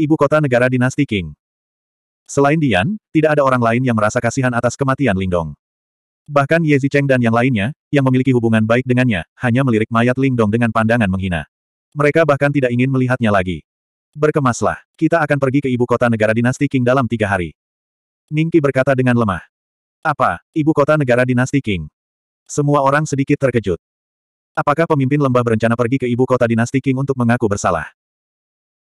ibu kota negara dinasti King. Selain Dian, tidak ada orang lain yang merasa kasihan atas kematian Lingdong. Bahkan Ye Zicheng dan yang lainnya, yang memiliki hubungan baik dengannya, hanya melirik mayat Lingdong dengan pandangan menghina. Mereka bahkan tidak ingin melihatnya lagi. Berkemaslah, kita akan pergi ke ibu kota negara dinasti King dalam tiga hari. Ningki berkata dengan lemah. Apa, ibu kota negara dinasti King? Semua orang sedikit terkejut. Apakah pemimpin lembah berencana pergi ke ibu kota dinasti King untuk mengaku bersalah?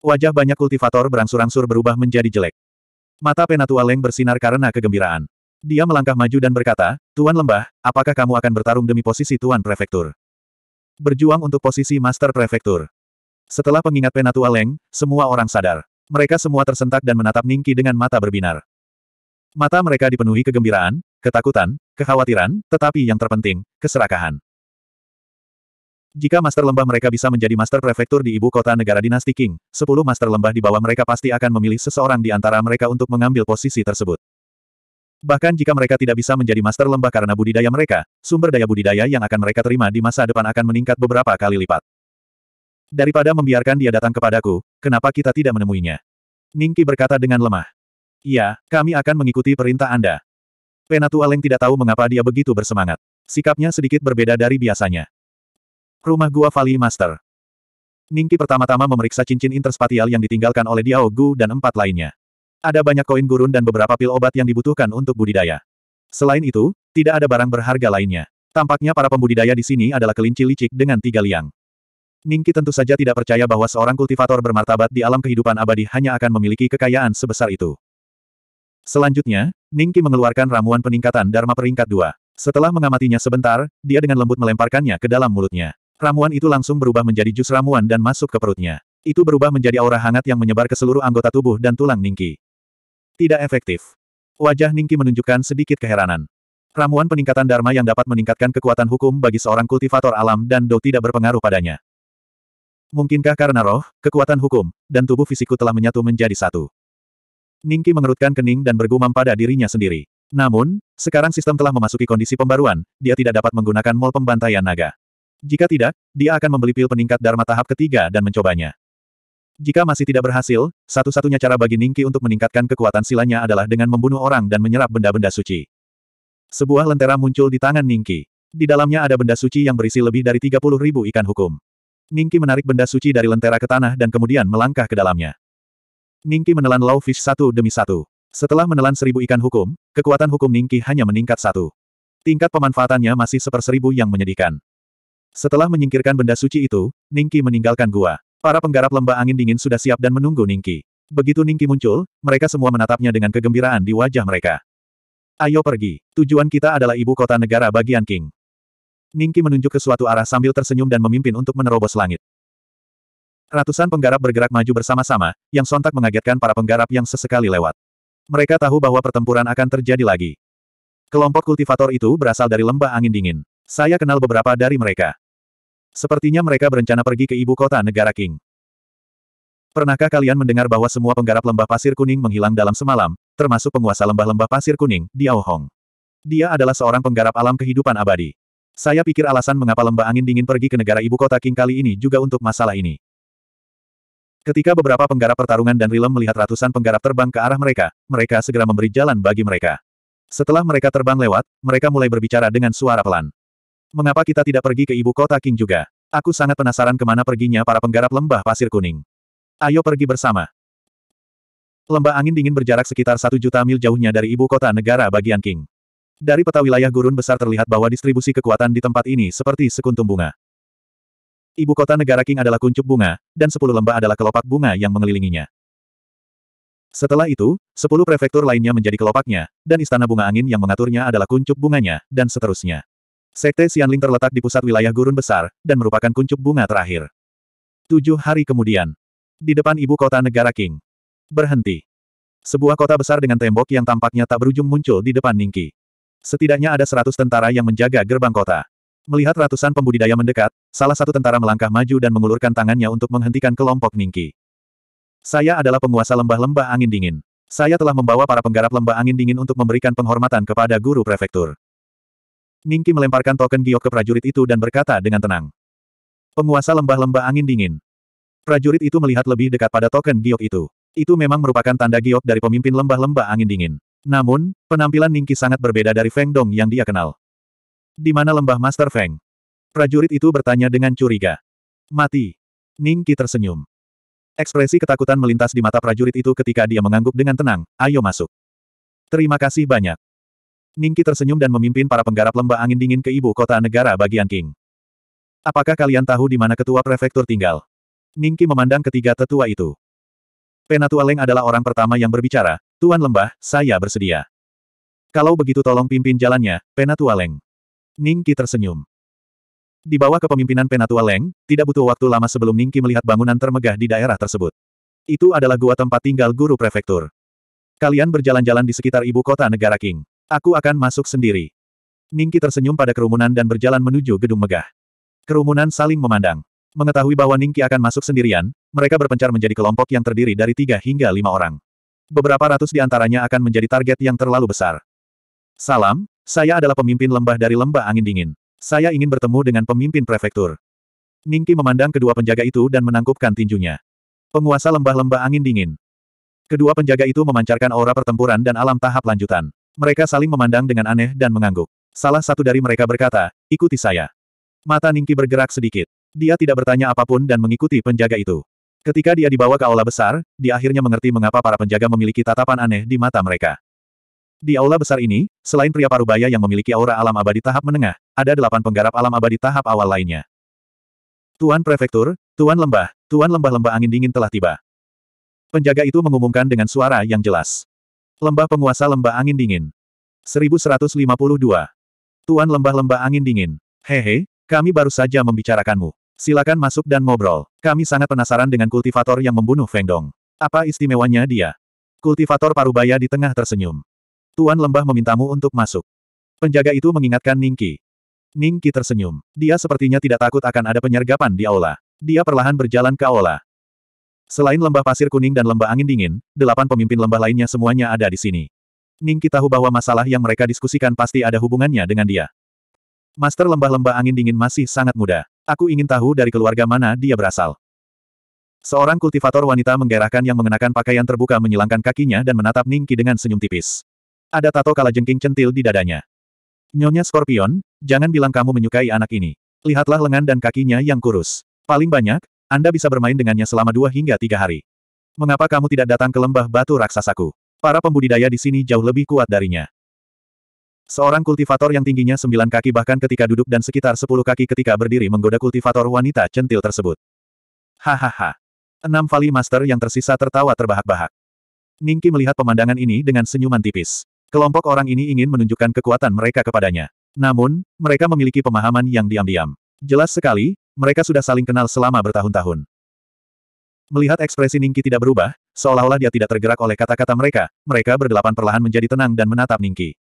Wajah banyak kultivator berangsur-angsur berubah menjadi jelek. Mata Penatua Leng bersinar karena kegembiraan. Dia melangkah maju dan berkata, Tuan Lembah, apakah kamu akan bertarung demi posisi Tuan Prefektur? Berjuang untuk posisi Master Prefektur. Setelah pengingat Penatua Leng, semua orang sadar. Mereka semua tersentak dan menatap Ningki dengan mata berbinar. Mata mereka dipenuhi kegembiraan, ketakutan, kekhawatiran, tetapi yang terpenting, keserakahan. Jika master lembah mereka bisa menjadi master prefektur di ibu kota negara dinasti King, sepuluh master lembah di bawah mereka pasti akan memilih seseorang di antara mereka untuk mengambil posisi tersebut. Bahkan jika mereka tidak bisa menjadi master lembah karena budidaya mereka, sumber daya budidaya yang akan mereka terima di masa depan akan meningkat beberapa kali lipat. Daripada membiarkan dia datang kepadaku, kenapa kita tidak menemuinya? Ningki berkata dengan lemah. Iya, kami akan mengikuti perintah Anda. Penatua Leng tidak tahu mengapa dia begitu bersemangat. Sikapnya sedikit berbeda dari biasanya. Rumah gua Valley Master. Ningki pertama-tama memeriksa cincin interspatial yang ditinggalkan oleh Diao Gu dan empat lainnya. Ada banyak koin gurun dan beberapa pil obat yang dibutuhkan untuk budidaya. Selain itu, tidak ada barang berharga lainnya. Tampaknya para pembudidaya di sini adalah kelinci licik dengan tiga liang. Ningki tentu saja tidak percaya bahwa seorang kultivator bermartabat di alam kehidupan abadi hanya akan memiliki kekayaan sebesar itu. Selanjutnya, Ningki mengeluarkan ramuan peningkatan Dharma peringkat Dua. Setelah mengamatinya sebentar, dia dengan lembut melemparkannya ke dalam mulutnya. Ramuan itu langsung berubah menjadi jus ramuan dan masuk ke perutnya. Itu berubah menjadi aura hangat yang menyebar ke seluruh anggota tubuh dan tulang Ningki. Tidak efektif. Wajah Ningki menunjukkan sedikit keheranan. Ramuan peningkatan Dharma yang dapat meningkatkan kekuatan hukum bagi seorang kultivator alam dan Do tidak berpengaruh padanya. Mungkinkah karena roh, kekuatan hukum, dan tubuh fisikku telah menyatu menjadi satu? Ningki mengerutkan kening dan bergumam pada dirinya sendiri. Namun, sekarang sistem telah memasuki kondisi pembaruan, dia tidak dapat menggunakan mol pembantaian naga. Jika tidak, dia akan membeli pil peningkat Dharma tahap ketiga dan mencobanya. Jika masih tidak berhasil, satu-satunya cara bagi Ningki untuk meningkatkan kekuatan silanya adalah dengan membunuh orang dan menyerap benda-benda suci. Sebuah lentera muncul di tangan Ningki. Di dalamnya ada benda suci yang berisi lebih dari 30 ribu ikan hukum. Ningki menarik benda suci dari lentera ke tanah dan kemudian melangkah ke dalamnya. Ningki menelan low fish satu demi satu. Setelah menelan seribu ikan hukum, kekuatan hukum Ningki hanya meningkat satu. Tingkat pemanfaatannya masih seper seribu yang menyedihkan. Setelah menyingkirkan benda suci itu, Ningki meninggalkan gua. Para penggarap lembah angin dingin sudah siap dan menunggu Ningki. Begitu Ningki muncul, mereka semua menatapnya dengan kegembiraan di wajah mereka. Ayo pergi. Tujuan kita adalah ibu kota negara bagian King. Ningki menunjuk ke suatu arah sambil tersenyum dan memimpin untuk menerobos langit. Ratusan penggarap bergerak maju bersama-sama, yang sontak mengagetkan para penggarap yang sesekali lewat. Mereka tahu bahwa pertempuran akan terjadi lagi. Kelompok kultivator itu berasal dari lembah angin dingin. Saya kenal beberapa dari mereka. Sepertinya mereka berencana pergi ke ibu kota negara King. Pernahkah kalian mendengar bahwa semua penggarap lembah pasir kuning menghilang dalam semalam, termasuk penguasa lembah-lembah pasir kuning, Diao Hong? Dia adalah seorang penggarap alam kehidupan abadi. Saya pikir alasan mengapa lembah angin dingin pergi ke negara ibu kota King kali ini juga untuk masalah ini. Ketika beberapa penggarap pertarungan dan Rilem melihat ratusan penggarap terbang ke arah mereka, mereka segera memberi jalan bagi mereka. Setelah mereka terbang lewat, mereka mulai berbicara dengan suara pelan. Mengapa kita tidak pergi ke ibu kota King juga? Aku sangat penasaran kemana perginya para penggarap lembah pasir kuning. Ayo pergi bersama. Lembah angin dingin berjarak sekitar satu juta mil jauhnya dari ibu kota negara bagian King. Dari peta wilayah gurun besar terlihat bahwa distribusi kekuatan di tempat ini seperti sekuntum bunga. Ibu kota negara King adalah kuncup bunga, dan sepuluh lembah adalah kelopak bunga yang mengelilinginya. Setelah itu, sepuluh prefektur lainnya menjadi kelopaknya, dan istana bunga angin yang mengaturnya adalah kuncup bunganya, dan seterusnya. Sekte Xianling terletak di pusat wilayah gurun besar, dan merupakan kuncup bunga terakhir. Tujuh hari kemudian. Di depan ibu kota negara King. Berhenti. Sebuah kota besar dengan tembok yang tampaknya tak berujung muncul di depan Ningki. Setidaknya ada seratus tentara yang menjaga gerbang kota. Melihat ratusan pembudidaya mendekat, salah satu tentara melangkah maju dan mengulurkan tangannya untuk menghentikan kelompok Ningki. Saya adalah penguasa lembah-lembah angin dingin. Saya telah membawa para penggarap lembah angin dingin untuk memberikan penghormatan kepada guru prefektur. Ningki melemparkan token giok ke prajurit itu dan berkata dengan tenang. Penguasa lembah-lembah angin dingin. Prajurit itu melihat lebih dekat pada token giok itu. Itu memang merupakan tanda giok dari pemimpin lembah-lembah angin dingin. Namun, penampilan Ningki sangat berbeda dari Feng Dong yang dia kenal. Di mana lembah Master Feng? Prajurit itu bertanya dengan curiga. Mati. Ningki tersenyum. Ekspresi ketakutan melintas di mata prajurit itu ketika dia mengangguk dengan tenang, ayo masuk. Terima kasih banyak. Ningki tersenyum dan memimpin para penggarap lembah angin dingin ke ibu kota negara bagian King. Apakah kalian tahu di mana ketua prefektur tinggal? Ningki memandang ketiga tetua itu. Penatua Leng adalah orang pertama yang berbicara, Tuan Lembah, saya bersedia. Kalau begitu tolong pimpin jalannya, Penatua Leng. Ningki tersenyum. Di bawah kepemimpinan Penatua Leng, tidak butuh waktu lama sebelum Ningki melihat bangunan termegah di daerah tersebut. Itu adalah gua tempat tinggal guru prefektur. Kalian berjalan-jalan di sekitar ibu kota negara King. Aku akan masuk sendiri. Ningki tersenyum pada kerumunan dan berjalan menuju gedung megah. Kerumunan saling memandang. Mengetahui bahwa Ningki akan masuk sendirian, mereka berpencar menjadi kelompok yang terdiri dari tiga hingga lima orang. Beberapa ratus di antaranya akan menjadi target yang terlalu besar. Salam, saya adalah pemimpin lembah dari lembah angin dingin. Saya ingin bertemu dengan pemimpin prefektur. Ningki memandang kedua penjaga itu dan menangkupkan tinjunya. Penguasa lembah-lembah angin dingin. Kedua penjaga itu memancarkan aura pertempuran dan alam tahap lanjutan. Mereka saling memandang dengan aneh dan mengangguk. Salah satu dari mereka berkata, ikuti saya. Mata Ningki bergerak sedikit. Dia tidak bertanya apapun dan mengikuti penjaga itu. Ketika dia dibawa ke aula besar, dia akhirnya mengerti mengapa para penjaga memiliki tatapan aneh di mata mereka. Di aula besar ini, selain pria parubaya yang memiliki aura alam abadi tahap menengah, ada delapan penggarap alam abadi tahap awal lainnya. Tuan Prefektur, Tuan Lembah, Tuan Lembah-Lembah angin dingin telah tiba. Penjaga itu mengumumkan dengan suara yang jelas. Lembah penguasa lembah angin dingin. 1152. Tuan lembah-lembah angin dingin. Hehe, kami baru saja membicarakanmu. Silakan masuk dan ngobrol. Kami sangat penasaran dengan kultivator yang membunuh Feng Dong. Apa istimewanya dia? Kultivator parubaya di tengah tersenyum. Tuan lembah memintamu untuk masuk. Penjaga itu mengingatkan Ningki. Ningki tersenyum. Dia sepertinya tidak takut akan ada penyergapan di aula. Dia perlahan berjalan ke aula. Selain lembah pasir kuning dan lembah angin dingin, delapan pemimpin lembah lainnya semuanya ada di sini. Ningki tahu bahwa masalah yang mereka diskusikan pasti ada hubungannya dengan dia. Master lembah-lembah angin dingin masih sangat muda. Aku ingin tahu dari keluarga mana dia berasal. Seorang kultivator wanita menggerakkan yang mengenakan pakaian terbuka menyilangkan kakinya dan menatap Ningki dengan senyum tipis. Ada tato kalajengking centil di dadanya. Nyonya Scorpion, jangan bilang kamu menyukai anak ini. Lihatlah lengan dan kakinya yang kurus. Paling banyak, anda bisa bermain dengannya selama dua hingga tiga hari. Mengapa kamu tidak datang ke lembah batu raksasaku? Para pembudidaya di sini jauh lebih kuat darinya. Seorang kultivator yang tingginya sembilan kaki bahkan ketika duduk dan sekitar sepuluh kaki ketika berdiri menggoda kultivator wanita centil tersebut. Hahaha. Enam Vali Master yang tersisa tertawa terbahak-bahak. Ningki melihat pemandangan ini dengan senyuman tipis. Kelompok orang ini ingin menunjukkan kekuatan mereka kepadanya. Namun, mereka memiliki pemahaman yang diam-diam. Jelas sekali, mereka sudah saling kenal selama bertahun-tahun. Melihat ekspresi Ningki tidak berubah, seolah-olah dia tidak tergerak oleh kata-kata mereka, mereka berdelapan perlahan menjadi tenang dan menatap Ningki.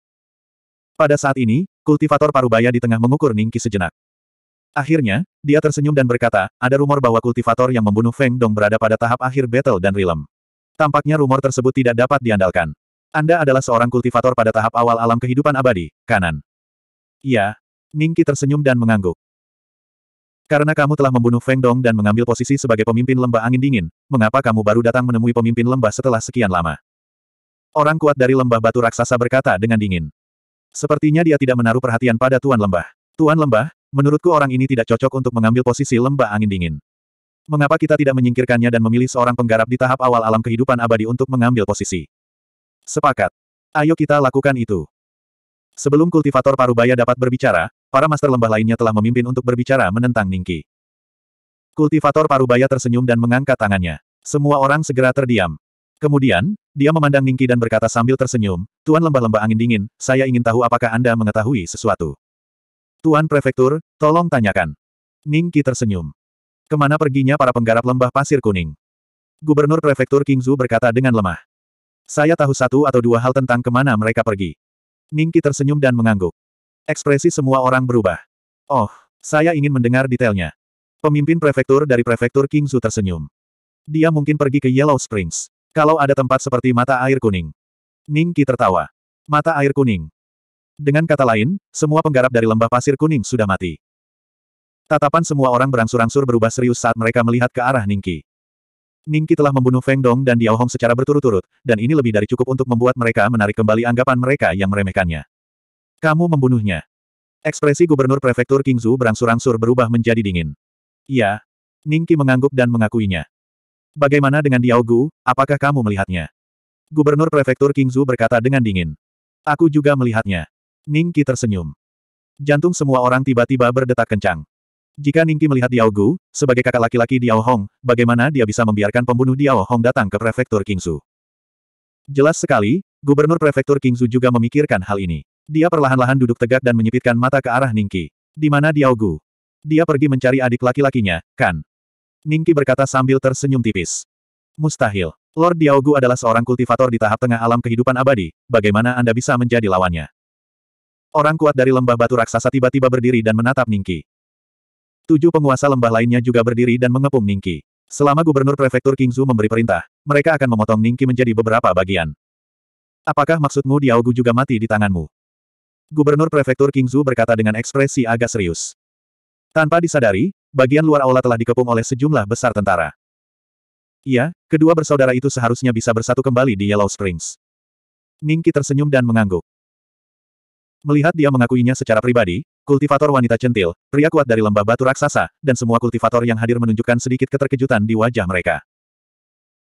Pada saat ini, kultivator parubaya di tengah mengukur Ningki sejenak. Akhirnya, dia tersenyum dan berkata, ada rumor bahwa kultivator yang membunuh Feng Dong berada pada tahap akhir battle dan realm. Tampaknya rumor tersebut tidak dapat diandalkan. Anda adalah seorang kultivator pada tahap awal alam kehidupan abadi, kanan. Iya. Ningki tersenyum dan mengangguk. Karena kamu telah membunuh Feng Dong dan mengambil posisi sebagai pemimpin lembah angin dingin, mengapa kamu baru datang menemui pemimpin lembah setelah sekian lama? Orang kuat dari lembah batu raksasa berkata dengan dingin. Sepertinya dia tidak menaruh perhatian pada Tuan Lembah. Tuan Lembah, menurutku orang ini tidak cocok untuk mengambil posisi lembah angin dingin. Mengapa kita tidak menyingkirkannya dan memilih seorang penggarap di tahap awal alam kehidupan abadi untuk mengambil posisi? Sepakat. Ayo kita lakukan itu. Sebelum kultivator parubaya dapat berbicara, para master lembah lainnya telah memimpin untuk berbicara menentang Ningki. Kultivator Parubaya tersenyum dan mengangkat tangannya. Semua orang segera terdiam. Kemudian, dia memandang Ningki dan berkata sambil tersenyum, Tuan lembah-lembah angin dingin, saya ingin tahu apakah Anda mengetahui sesuatu. Tuan Prefektur, tolong tanyakan. Ningki tersenyum. Kemana perginya para penggarap lembah pasir kuning? Gubernur Prefektur Kingzu berkata dengan lemah. Saya tahu satu atau dua hal tentang kemana mereka pergi. Ningki tersenyum dan mengangguk. Ekspresi semua orang berubah. Oh, saya ingin mendengar detailnya. Pemimpin prefektur dari prefektur Kingzu tersenyum. Dia mungkin pergi ke Yellow Springs. Kalau ada tempat seperti mata air kuning. Ningki tertawa. Mata air kuning. Dengan kata lain, semua penggarap dari lembah pasir kuning sudah mati. Tatapan semua orang berangsur-angsur berubah serius saat mereka melihat ke arah Ningki. Ningki telah membunuh Feng Dong dan Diao Hong secara berturut-turut, dan ini lebih dari cukup untuk membuat mereka menarik kembali anggapan mereka yang meremehkannya. Kamu membunuhnya. Ekspresi gubernur prefektur Kingzu berangsur-angsur berubah menjadi dingin. Ya, Ningki mengangguk dan mengakuinya. Bagaimana dengan Diao Gu, apakah kamu melihatnya? Gubernur prefektur Kingzu berkata dengan dingin. Aku juga melihatnya. Ningki tersenyum. Jantung semua orang tiba-tiba berdetak kencang. Jika Ningki melihat Diao Gu, sebagai kakak laki-laki Diao Hong, bagaimana dia bisa membiarkan pembunuh Diao Hong datang ke prefektur Kingzu? Jelas sekali, gubernur prefektur Kingzu juga memikirkan hal ini. Dia perlahan-lahan duduk tegak dan menyipitkan mata ke arah Ningki. Di mana Diao Gu? Dia pergi mencari adik laki-lakinya, kan? Ningki berkata sambil tersenyum tipis. Mustahil. Lord Diao Gu adalah seorang kultivator di tahap tengah alam kehidupan abadi, bagaimana Anda bisa menjadi lawannya? Orang kuat dari lembah batu raksasa tiba-tiba berdiri dan menatap Ningki. Tujuh penguasa lembah lainnya juga berdiri dan mengepung Ningki. Selama gubernur prefektur Kingzu memberi perintah, mereka akan memotong Ningki menjadi beberapa bagian. Apakah maksudmu Diaogu juga mati di tanganmu? Gubernur Prefektur Kingzu berkata dengan ekspresi agak serius. Tanpa disadari, bagian luar aula telah dikepung oleh sejumlah besar tentara. Iya, kedua bersaudara itu seharusnya bisa bersatu kembali di Yellow Springs. Ningki tersenyum dan mengangguk. Melihat dia mengakuinya secara pribadi, kultivator wanita centil, pria kuat dari lembah batu raksasa, dan semua kultivator yang hadir menunjukkan sedikit keterkejutan di wajah mereka.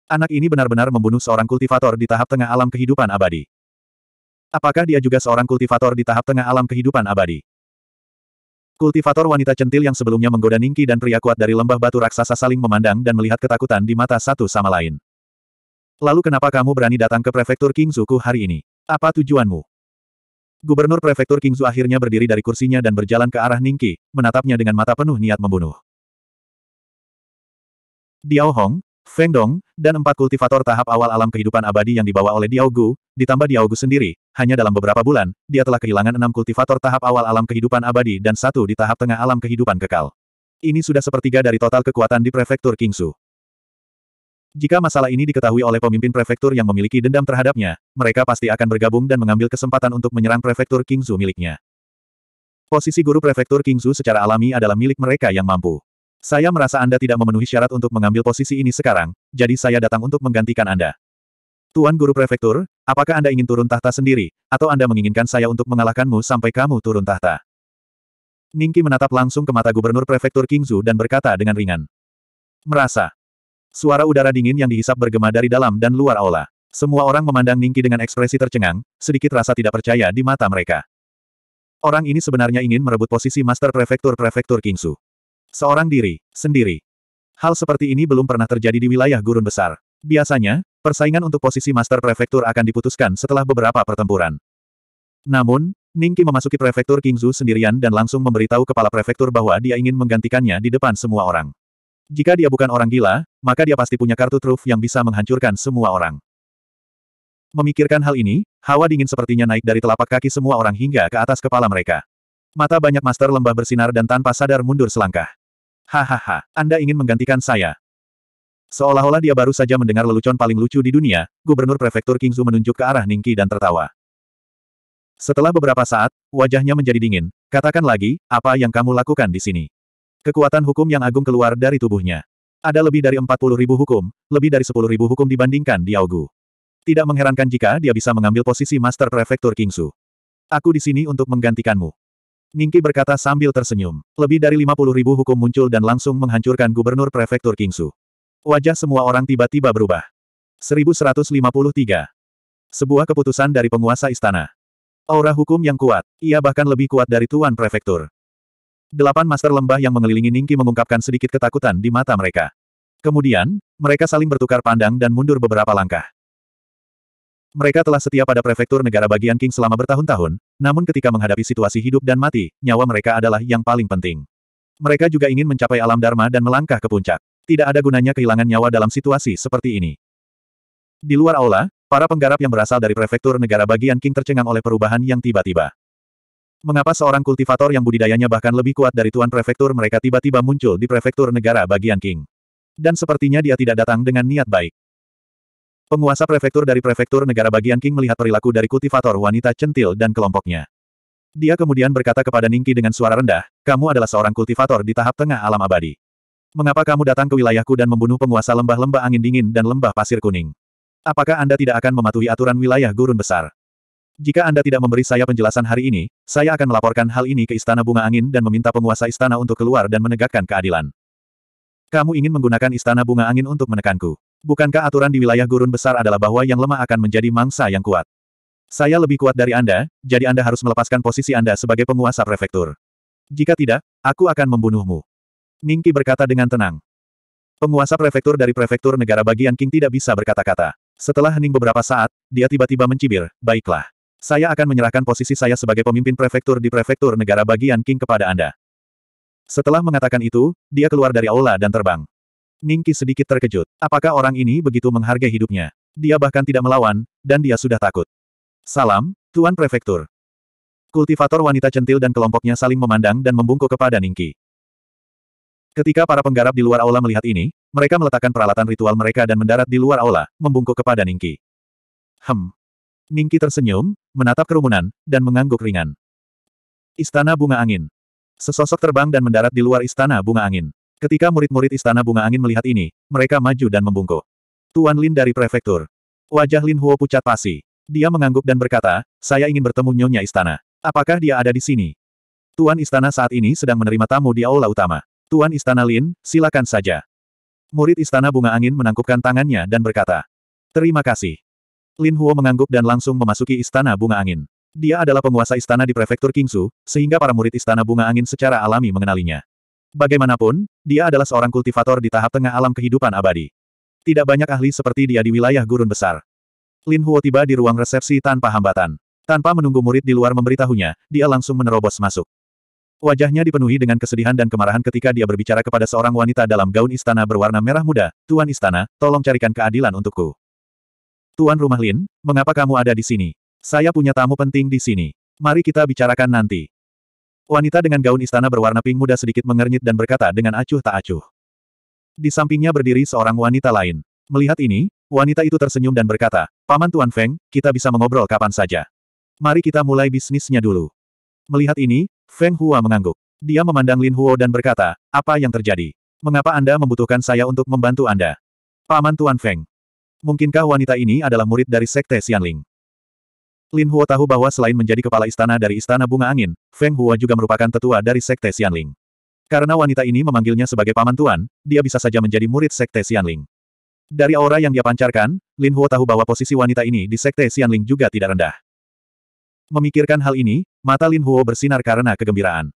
Anak ini benar-benar membunuh seorang kultivator di tahap tengah alam kehidupan abadi. Apakah dia juga seorang kultivator di tahap tengah alam kehidupan abadi? Kultivator wanita centil yang sebelumnya menggoda Ningki dan pria kuat dari lembah batu raksasa saling memandang dan melihat ketakutan di mata satu sama lain. Lalu kenapa kamu berani datang ke prefektur Kingzuku hari ini? Apa tujuanmu? Gubernur prefektur Kingzu akhirnya berdiri dari kursinya dan berjalan ke arah Ningki, menatapnya dengan mata penuh niat membunuh. Diao Hong, Feng Dong, dan empat kultivator tahap awal alam kehidupan abadi yang dibawa oleh Diaogu ditambah Diaogu sendiri, hanya dalam beberapa bulan, dia telah kehilangan enam kultivator tahap awal alam kehidupan abadi dan satu di tahap tengah alam kehidupan kekal. Ini sudah sepertiga dari total kekuatan di prefektur Kingsu. Jika masalah ini diketahui oleh pemimpin prefektur yang memiliki dendam terhadapnya, mereka pasti akan bergabung dan mengambil kesempatan untuk menyerang prefektur Kingsu miliknya. Posisi guru prefektur Kingsu secara alami adalah milik mereka yang mampu. Saya merasa Anda tidak memenuhi syarat untuk mengambil posisi ini sekarang, jadi saya datang untuk menggantikan Anda. Tuan Guru Prefektur, apakah Anda ingin turun tahta sendiri, atau Anda menginginkan saya untuk mengalahkanmu sampai kamu turun tahta? Ningki menatap langsung ke mata Gubernur Prefektur Kingzu dan berkata dengan ringan. Merasa. Suara udara dingin yang dihisap bergema dari dalam dan luar aula. Semua orang memandang Ningki dengan ekspresi tercengang, sedikit rasa tidak percaya di mata mereka. Orang ini sebenarnya ingin merebut posisi Master Prefektur Prefektur Kingsu. Seorang diri, sendiri. Hal seperti ini belum pernah terjadi di wilayah gurun besar. Biasanya, persaingan untuk posisi Master Prefektur akan diputuskan setelah beberapa pertempuran. Namun, Ningki memasuki Prefektur Kingzu sendirian dan langsung memberitahu kepala prefektur bahwa dia ingin menggantikannya di depan semua orang. Jika dia bukan orang gila, maka dia pasti punya kartu truf yang bisa menghancurkan semua orang. Memikirkan hal ini, hawa dingin sepertinya naik dari telapak kaki semua orang hingga ke atas kepala mereka. Mata banyak master lembah bersinar dan tanpa sadar mundur selangkah. Hahaha, Anda ingin menggantikan saya. Seolah-olah dia baru saja mendengar lelucon paling lucu di dunia, Gubernur Prefektur Kingzu menunjuk ke arah Ningki dan tertawa. Setelah beberapa saat, wajahnya menjadi dingin, katakan lagi, apa yang kamu lakukan di sini? Kekuatan hukum yang agung keluar dari tubuhnya. Ada lebih dari 40 ribu hukum, lebih dari 10 ribu hukum dibandingkan di Augu. Tidak mengherankan jika dia bisa mengambil posisi Master Prefektur Kingsu. Aku di sini untuk menggantikanmu. Ningki berkata sambil tersenyum. Lebih dari 50 ribu hukum muncul dan langsung menghancurkan gubernur prefektur Kingsu. Wajah semua orang tiba-tiba berubah. 1153. Sebuah keputusan dari penguasa istana. Aura hukum yang kuat. Ia bahkan lebih kuat dari Tuan Prefektur. Delapan master lembah yang mengelilingi Ningki mengungkapkan sedikit ketakutan di mata mereka. Kemudian, mereka saling bertukar pandang dan mundur beberapa langkah. Mereka telah setia pada prefektur negara bagian King selama bertahun-tahun, namun ketika menghadapi situasi hidup dan mati, nyawa mereka adalah yang paling penting. Mereka juga ingin mencapai alam dharma dan melangkah ke puncak. Tidak ada gunanya kehilangan nyawa dalam situasi seperti ini. Di luar aula, para penggarap yang berasal dari prefektur negara bagian King tercengang oleh perubahan yang tiba-tiba. Mengapa seorang kultivator yang budidayanya bahkan lebih kuat dari tuan prefektur mereka tiba-tiba muncul di prefektur negara bagian King? Dan sepertinya dia tidak datang dengan niat baik. Penguasa prefektur dari prefektur negara bagian King melihat perilaku dari kultivator wanita centil dan kelompoknya. Dia kemudian berkata kepada Ningki dengan suara rendah, kamu adalah seorang kultivator di tahap tengah alam abadi. Mengapa kamu datang ke wilayahku dan membunuh penguasa lembah-lembah angin dingin dan lembah pasir kuning? Apakah Anda tidak akan mematuhi aturan wilayah gurun besar? Jika Anda tidak memberi saya penjelasan hari ini, saya akan melaporkan hal ini ke Istana Bunga Angin dan meminta penguasa istana untuk keluar dan menegakkan keadilan. Kamu ingin menggunakan Istana Bunga Angin untuk menekanku. Bukankah aturan di wilayah gurun besar adalah bahwa yang lemah akan menjadi mangsa yang kuat? Saya lebih kuat dari Anda, jadi Anda harus melepaskan posisi Anda sebagai penguasa prefektur. Jika tidak, aku akan membunuhmu. Ningki berkata dengan tenang. Penguasa prefektur dari prefektur negara bagian King tidak bisa berkata-kata. Setelah hening beberapa saat, dia tiba-tiba mencibir, baiklah. Saya akan menyerahkan posisi saya sebagai pemimpin prefektur di prefektur negara bagian King kepada Anda. Setelah mengatakan itu, dia keluar dari aula dan terbang. Ningki sedikit terkejut. Apakah orang ini begitu menghargai hidupnya? Dia bahkan tidak melawan, dan dia sudah takut. Salam, Tuan Prefektur. Kultivator wanita centil dan kelompoknya saling memandang dan membungkuk kepada Ningki. Ketika para penggarap di luar aula melihat ini, mereka meletakkan peralatan ritual mereka dan mendarat di luar aula, membungkuk kepada Ningki. Hem. Ningki tersenyum, menatap kerumunan, dan mengangguk ringan. Istana Bunga Angin. Sesosok terbang dan mendarat di luar Istana Bunga Angin. Ketika murid-murid Istana Bunga Angin melihat ini, mereka maju dan membungkuk. Tuan Lin dari prefektur. Wajah Lin Huo pucat pasi. Dia mengangguk dan berkata, saya ingin bertemu Nyonya Istana. Apakah dia ada di sini? Tuan Istana saat ini sedang menerima tamu di aula utama. Tuan Istana Lin, silakan saja. Murid Istana Bunga Angin menangkupkan tangannya dan berkata, Terima kasih. Lin Huo mengangguk dan langsung memasuki Istana Bunga Angin. Dia adalah penguasa istana di prefektur Kingsu, sehingga para murid Istana Bunga Angin secara alami mengenalinya. Bagaimanapun, dia adalah seorang kultivator di tahap tengah alam kehidupan abadi. Tidak banyak ahli seperti dia di wilayah gurun besar. Lin Huo tiba di ruang resepsi tanpa hambatan. Tanpa menunggu murid di luar memberitahunya, dia langsung menerobos masuk. Wajahnya dipenuhi dengan kesedihan dan kemarahan ketika dia berbicara kepada seorang wanita dalam gaun istana berwarna merah muda, Tuan Istana, tolong carikan keadilan untukku. Tuan Rumah Lin, mengapa kamu ada di sini? Saya punya tamu penting di sini. Mari kita bicarakan nanti. Wanita dengan gaun istana berwarna pink muda sedikit mengernyit dan berkata dengan acuh tak acuh. Di sampingnya berdiri seorang wanita lain. Melihat ini, wanita itu tersenyum dan berkata, Paman Tuan Feng, kita bisa mengobrol kapan saja. Mari kita mulai bisnisnya dulu. Melihat ini, Feng Hua mengangguk. Dia memandang Lin Huo dan berkata, apa yang terjadi? Mengapa Anda membutuhkan saya untuk membantu Anda? Paman Tuan Feng. Mungkinkah wanita ini adalah murid dari Sekte Xianling? Lin Huo tahu bahwa selain menjadi kepala istana dari Istana Bunga Angin, Feng Hua juga merupakan tetua dari Sekte Xianling. Karena wanita ini memanggilnya sebagai paman tuan, dia bisa saja menjadi murid Sekte Xianling. Dari aura yang dia pancarkan, Lin Huo tahu bahwa posisi wanita ini di Sekte Xianling juga tidak rendah. Memikirkan hal ini, mata Lin Huo bersinar karena kegembiraan.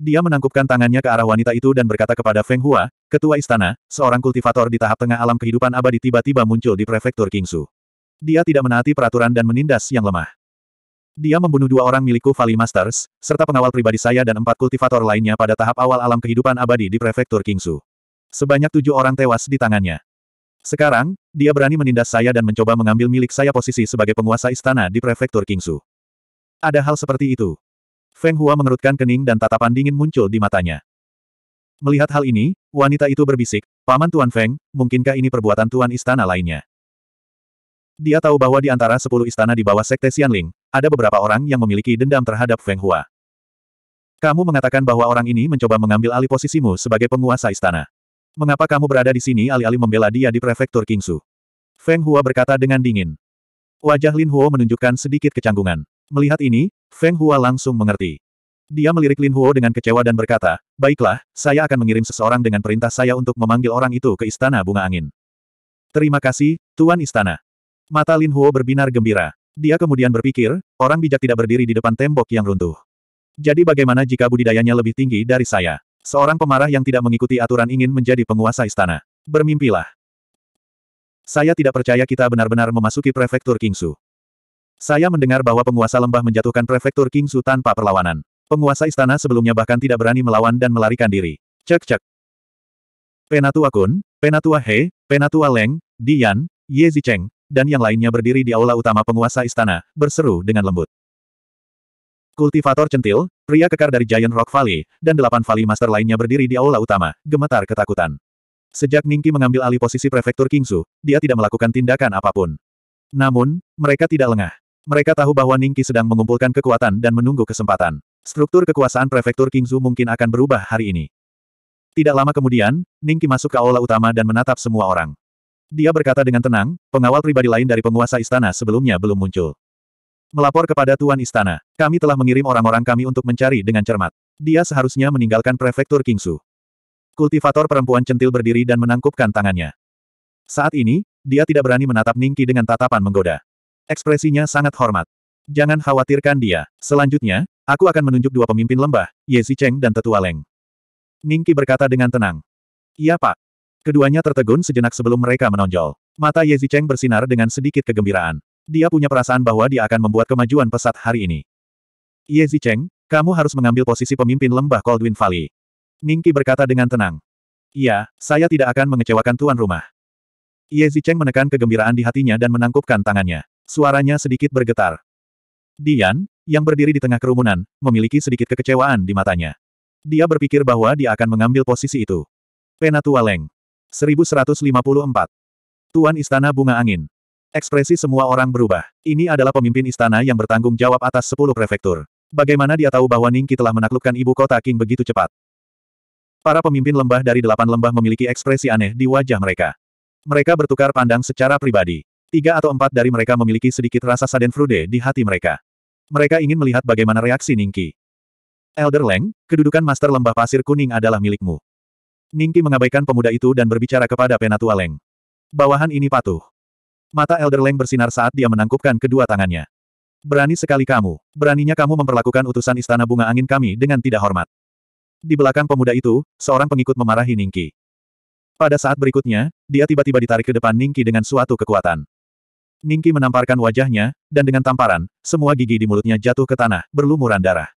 Dia menangkupkan tangannya ke arah wanita itu dan berkata kepada Feng Hua, ketua istana, seorang kultivator di tahap tengah alam kehidupan abadi tiba-tiba muncul di prefektur Kingsu. Dia tidak menaati peraturan dan menindas yang lemah. Dia membunuh dua orang milikku Valley Masters, serta pengawal pribadi saya dan empat kultivator lainnya pada tahap awal alam kehidupan abadi di prefektur Kingsu. Sebanyak tujuh orang tewas di tangannya. Sekarang, dia berani menindas saya dan mencoba mengambil milik saya posisi sebagai penguasa istana di prefektur Kingsu. Ada hal seperti itu. Feng Hua mengerutkan kening dan tatapan dingin muncul di matanya. Melihat hal ini, wanita itu berbisik, Paman Tuan Feng, mungkinkah ini perbuatan Tuan Istana lainnya? Dia tahu bahwa di antara sepuluh istana di bawah Sekte Xianling, ada beberapa orang yang memiliki dendam terhadap Feng Hua. Kamu mengatakan bahwa orang ini mencoba mengambil alih posisimu sebagai penguasa istana. Mengapa kamu berada di sini alih-alih membela dia di prefektur Kingsu? Feng Hua berkata dengan dingin. Wajah Lin Huo menunjukkan sedikit kecanggungan. Melihat ini, Feng Hua langsung mengerti. Dia melirik Lin Huo dengan kecewa dan berkata, Baiklah, saya akan mengirim seseorang dengan perintah saya untuk memanggil orang itu ke Istana Bunga Angin. Terima kasih, Tuan Istana. Mata Lin Huo berbinar gembira. Dia kemudian berpikir, orang bijak tidak berdiri di depan tembok yang runtuh. Jadi bagaimana jika budidayanya lebih tinggi dari saya? Seorang pemarah yang tidak mengikuti aturan ingin menjadi penguasa istana. Bermimpilah. Saya tidak percaya kita benar-benar memasuki prefektur Kingsu. Saya mendengar bahwa penguasa lembah menjatuhkan prefektur Kingsu tanpa perlawanan. Penguasa istana sebelumnya bahkan tidak berani melawan dan melarikan diri. Cek cek. Penatua Kun, Penatua He, Penatua Leng, Dian, Ye Zicheng, dan yang lainnya berdiri di aula utama penguasa istana, berseru dengan lembut. Kultivator centil, pria kekar dari Giant Rock Valley, dan delapan Valley Master lainnya berdiri di aula utama, gemetar ketakutan. Sejak Ningki mengambil alih posisi prefektur Kingsu, dia tidak melakukan tindakan apapun. Namun, mereka tidak lengah. Mereka tahu bahwa Ningki sedang mengumpulkan kekuatan dan menunggu kesempatan. Struktur kekuasaan prefektur Kingsu mungkin akan berubah hari ini. Tidak lama kemudian, Ningki masuk ke aula utama dan menatap semua orang. Dia berkata dengan tenang, pengawal pribadi lain dari penguasa istana sebelumnya belum muncul. Melapor kepada Tuan Istana, kami telah mengirim orang-orang kami untuk mencari dengan cermat. Dia seharusnya meninggalkan prefektur Kingsu. Kultivator perempuan centil berdiri dan menangkupkan tangannya. Saat ini, dia tidak berani menatap Ningki dengan tatapan menggoda. Ekspresinya sangat hormat. Jangan khawatirkan dia. Selanjutnya, aku akan menunjuk dua pemimpin lembah, Ye Cheng dan Tetua Leng. Ningki berkata dengan tenang. Iya pak, Keduanya tertegun sejenak sebelum mereka menonjol. Mata Ye Zicheng bersinar dengan sedikit kegembiraan. Dia punya perasaan bahwa dia akan membuat kemajuan pesat hari ini. Ye Zicheng, kamu harus mengambil posisi pemimpin lembah Coldwin Valley. Ningki berkata dengan tenang. Iya, saya tidak akan mengecewakan tuan rumah. Ye Zicheng menekan kegembiraan di hatinya dan menangkupkan tangannya. Suaranya sedikit bergetar. Dian, yang berdiri di tengah kerumunan, memiliki sedikit kekecewaan di matanya. Dia berpikir bahwa dia akan mengambil posisi itu. Penatua Leng. 1154. Tuan Istana Bunga Angin. Ekspresi semua orang berubah. Ini adalah pemimpin istana yang bertanggung jawab atas 10 prefektur. Bagaimana dia tahu bahwa Ningki telah menaklukkan ibu kota King begitu cepat? Para pemimpin lembah dari delapan lembah memiliki ekspresi aneh di wajah mereka. Mereka bertukar pandang secara pribadi. Tiga atau empat dari mereka memiliki sedikit rasa saden frude di hati mereka. Mereka ingin melihat bagaimana reaksi Ningki. Elder Leng, kedudukan Master Lembah Pasir Kuning adalah milikmu. Ningki mengabaikan pemuda itu dan berbicara kepada Penatua Leng. Bawahan ini patuh. Mata Elder Leng bersinar saat dia menangkupkan kedua tangannya. Berani sekali kamu. Beraninya kamu memperlakukan utusan istana bunga angin kami dengan tidak hormat. Di belakang pemuda itu, seorang pengikut memarahi Ningki. Pada saat berikutnya, dia tiba-tiba ditarik ke depan Ningki dengan suatu kekuatan. Ningki menamparkan wajahnya, dan dengan tamparan, semua gigi di mulutnya jatuh ke tanah, berlumuran darah.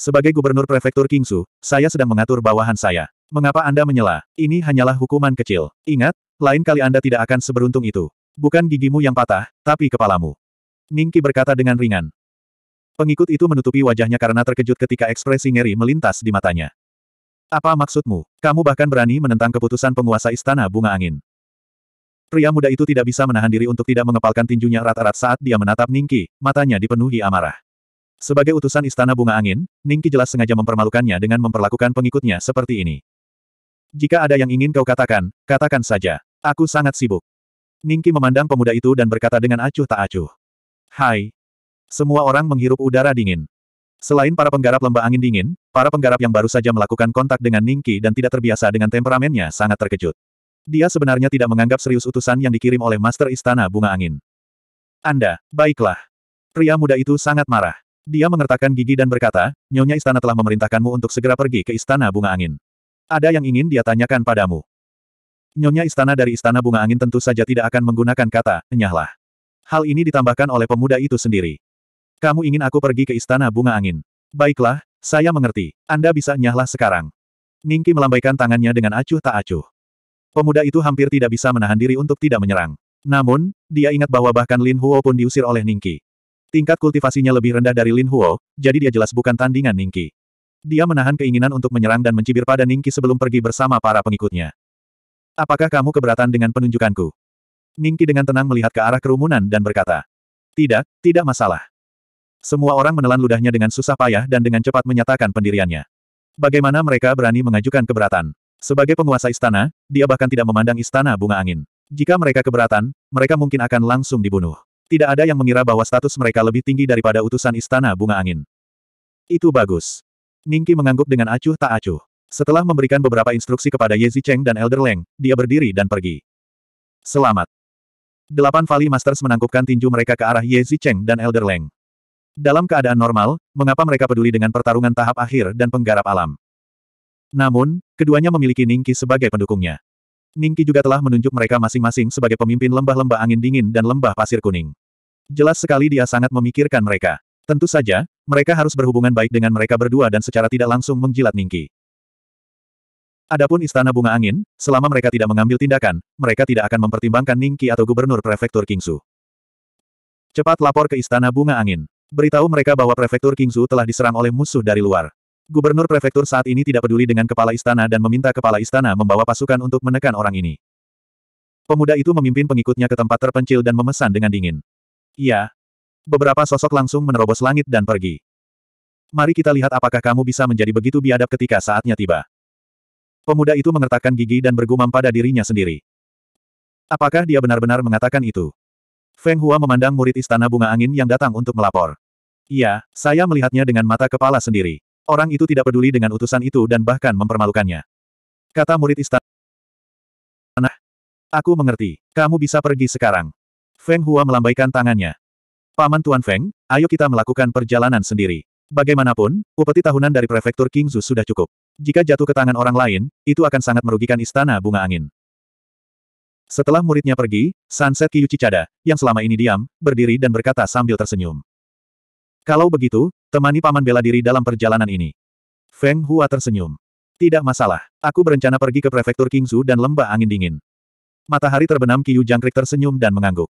Sebagai gubernur prefektur Kingsu, saya sedang mengatur bawahan saya. Mengapa Anda menyela? Ini hanyalah hukuman kecil. Ingat, lain kali Anda tidak akan seberuntung itu. Bukan gigimu yang patah, tapi kepalamu. Ningki berkata dengan ringan. Pengikut itu menutupi wajahnya karena terkejut ketika ekspresi ngeri melintas di matanya. Apa maksudmu? Kamu bahkan berani menentang keputusan penguasa istana bunga angin. Pria muda itu tidak bisa menahan diri untuk tidak mengepalkan tinjunya rata-rata saat dia menatap Ningki, matanya dipenuhi amarah. Sebagai utusan istana bunga angin, Ningki jelas sengaja mempermalukannya dengan memperlakukan pengikutnya seperti ini. Jika ada yang ingin kau katakan, katakan saja. Aku sangat sibuk. Ningki memandang pemuda itu dan berkata dengan acuh tak acuh. Hai. Semua orang menghirup udara dingin. Selain para penggarap lembah angin dingin, para penggarap yang baru saja melakukan kontak dengan Ningki dan tidak terbiasa dengan temperamennya sangat terkejut. Dia sebenarnya tidak menganggap serius utusan yang dikirim oleh Master Istana Bunga Angin. Anda, baiklah. Pria muda itu sangat marah. Dia mengertakkan gigi dan berkata, Nyonya Istana telah memerintahkanmu untuk segera pergi ke Istana Bunga Angin. Ada yang ingin dia tanyakan padamu. Nyonya istana dari istana bunga angin tentu saja tidak akan menggunakan kata, enyahlah. Hal ini ditambahkan oleh pemuda itu sendiri. Kamu ingin aku pergi ke istana bunga angin? Baiklah, saya mengerti. Anda bisa nyahlah sekarang. Ningki melambaikan tangannya dengan acuh tak acuh. Pemuda itu hampir tidak bisa menahan diri untuk tidak menyerang. Namun, dia ingat bahwa bahkan Lin Huo pun diusir oleh Ningki. Tingkat kultivasinya lebih rendah dari Lin Huo, jadi dia jelas bukan tandingan Ningki. Dia menahan keinginan untuk menyerang dan mencibir pada Ningki sebelum pergi bersama para pengikutnya. Apakah kamu keberatan dengan penunjukanku? Ningki dengan tenang melihat ke arah kerumunan dan berkata. Tidak, tidak masalah. Semua orang menelan ludahnya dengan susah payah dan dengan cepat menyatakan pendiriannya. Bagaimana mereka berani mengajukan keberatan? Sebagai penguasa istana, dia bahkan tidak memandang istana bunga angin. Jika mereka keberatan, mereka mungkin akan langsung dibunuh. Tidak ada yang mengira bahwa status mereka lebih tinggi daripada utusan istana bunga angin. Itu bagus. Ningki mengangguk dengan acuh tak acuh. Setelah memberikan beberapa instruksi kepada Yezi Cheng dan Elder Leng, dia berdiri dan pergi. Selamat. Delapan Valley Masters menangkupkan tinju mereka ke arah Yezi Cheng dan Elder Leng. Dalam keadaan normal, mengapa mereka peduli dengan pertarungan tahap akhir dan penggarap alam? Namun, keduanya memiliki Ningki sebagai pendukungnya. Ningki juga telah menunjuk mereka masing-masing sebagai pemimpin lembah-lembah angin dingin dan lembah pasir kuning. Jelas sekali dia sangat memikirkan mereka. Tentu saja, mereka harus berhubungan baik dengan mereka berdua dan secara tidak langsung menjilat Ningki. Adapun Istana Bunga Angin, selama mereka tidak mengambil tindakan, mereka tidak akan mempertimbangkan Ningki atau Gubernur Prefektur Kingsu. Cepat lapor ke Istana Bunga Angin. Beritahu mereka bahwa Prefektur Kingsu telah diserang oleh musuh dari luar. Gubernur Prefektur saat ini tidak peduli dengan kepala istana dan meminta kepala istana membawa pasukan untuk menekan orang ini. Pemuda itu memimpin pengikutnya ke tempat terpencil dan memesan dengan dingin. Iya, Beberapa sosok langsung menerobos langit dan pergi. Mari kita lihat apakah kamu bisa menjadi begitu biadab ketika saatnya tiba. Pemuda itu mengertakkan gigi dan bergumam pada dirinya sendiri. Apakah dia benar-benar mengatakan itu? Feng Hua memandang murid istana bunga angin yang datang untuk melapor. Iya, saya melihatnya dengan mata kepala sendiri. Orang itu tidak peduli dengan utusan itu dan bahkan mempermalukannya. Kata murid istana. Nah, aku mengerti. Kamu bisa pergi sekarang. Feng Hua melambaikan tangannya. Paman Tuan Feng, ayo kita melakukan perjalanan sendiri. Bagaimanapun, upeti tahunan dari prefektur Kingzu sudah cukup. Jika jatuh ke tangan orang lain, itu akan sangat merugikan istana bunga angin. Setelah muridnya pergi, Sunset Kyuchi Cicada, yang selama ini diam, berdiri dan berkata sambil tersenyum. Kalau begitu, temani paman bela diri dalam perjalanan ini. Feng Hua tersenyum. Tidak masalah, aku berencana pergi ke prefektur Kingzu dan lembah angin dingin. Matahari terbenam Kiyu Jangkrik tersenyum dan mengangguk.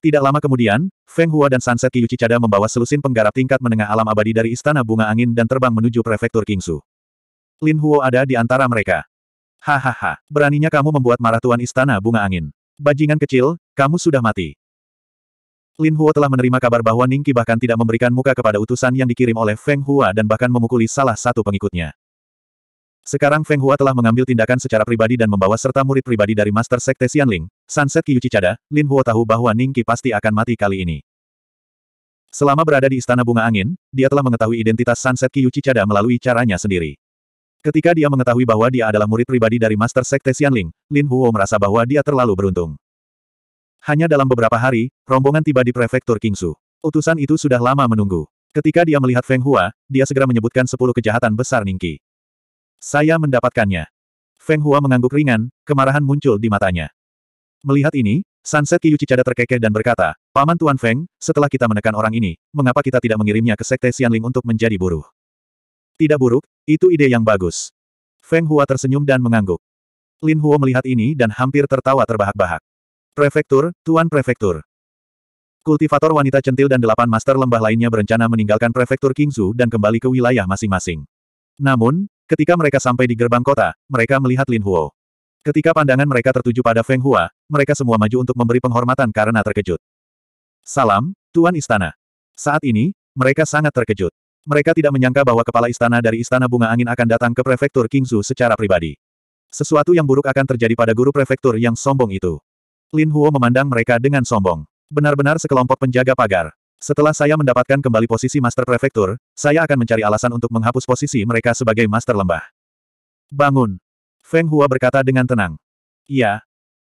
Tidak lama kemudian, Feng Hua dan Sunset Kiyuchi Chada membawa selusin penggarap tingkat menengah alam abadi dari Istana Bunga Angin dan terbang menuju Prefektur Kingsu. Lin Huo ada di antara mereka. Hahaha, beraninya kamu membuat marah Tuan Istana Bunga Angin. Bajingan kecil, kamu sudah mati. Lin Huo telah menerima kabar bahwa Ningki bahkan tidak memberikan muka kepada utusan yang dikirim oleh Feng Hua dan bahkan memukuli salah satu pengikutnya. Sekarang Feng Hua telah mengambil tindakan secara pribadi dan membawa serta murid pribadi dari Master Sekte Xianling, Sunset Kiyuchi Chada, Lin Huo tahu bahwa Ning Qi pasti akan mati kali ini. Selama berada di Istana Bunga Angin, dia telah mengetahui identitas Sunset Kiyuchi Chada melalui caranya sendiri. Ketika dia mengetahui bahwa dia adalah murid pribadi dari Master Sekte Xianling, Lin Huo merasa bahwa dia terlalu beruntung. Hanya dalam beberapa hari, rombongan tiba di prefektur Kingsu. Utusan itu sudah lama menunggu. Ketika dia melihat Feng Hua, dia segera menyebutkan sepuluh kejahatan besar Ningki. Saya mendapatkannya. Feng Hua mengangguk ringan, kemarahan muncul di matanya. Melihat ini, Sunset Kiyuchi Cada terkekeh dan berkata, Paman Tuan Feng, setelah kita menekan orang ini, mengapa kita tidak mengirimnya ke Sekte Xianling untuk menjadi buruh? Tidak buruk, itu ide yang bagus. Feng Hua tersenyum dan mengangguk. Lin Huo melihat ini dan hampir tertawa terbahak-bahak. Prefektur, Tuan Prefektur. Kultivator wanita centil dan delapan master lembah lainnya berencana meninggalkan Prefektur Kingzu dan kembali ke wilayah masing-masing. Namun, Ketika mereka sampai di gerbang kota, mereka melihat Lin Huo. Ketika pandangan mereka tertuju pada Feng Hua, mereka semua maju untuk memberi penghormatan karena terkejut. Salam, Tuan Istana. Saat ini, mereka sangat terkejut. Mereka tidak menyangka bahwa kepala istana dari Istana Bunga Angin akan datang ke prefektur Kingzu secara pribadi. Sesuatu yang buruk akan terjadi pada guru prefektur yang sombong itu. Lin Huo memandang mereka dengan sombong. Benar-benar sekelompok penjaga pagar. Setelah saya mendapatkan kembali posisi Master Prefektur, saya akan mencari alasan untuk menghapus posisi mereka sebagai Master Lembah. Bangun! Feng Hua berkata dengan tenang. Iya.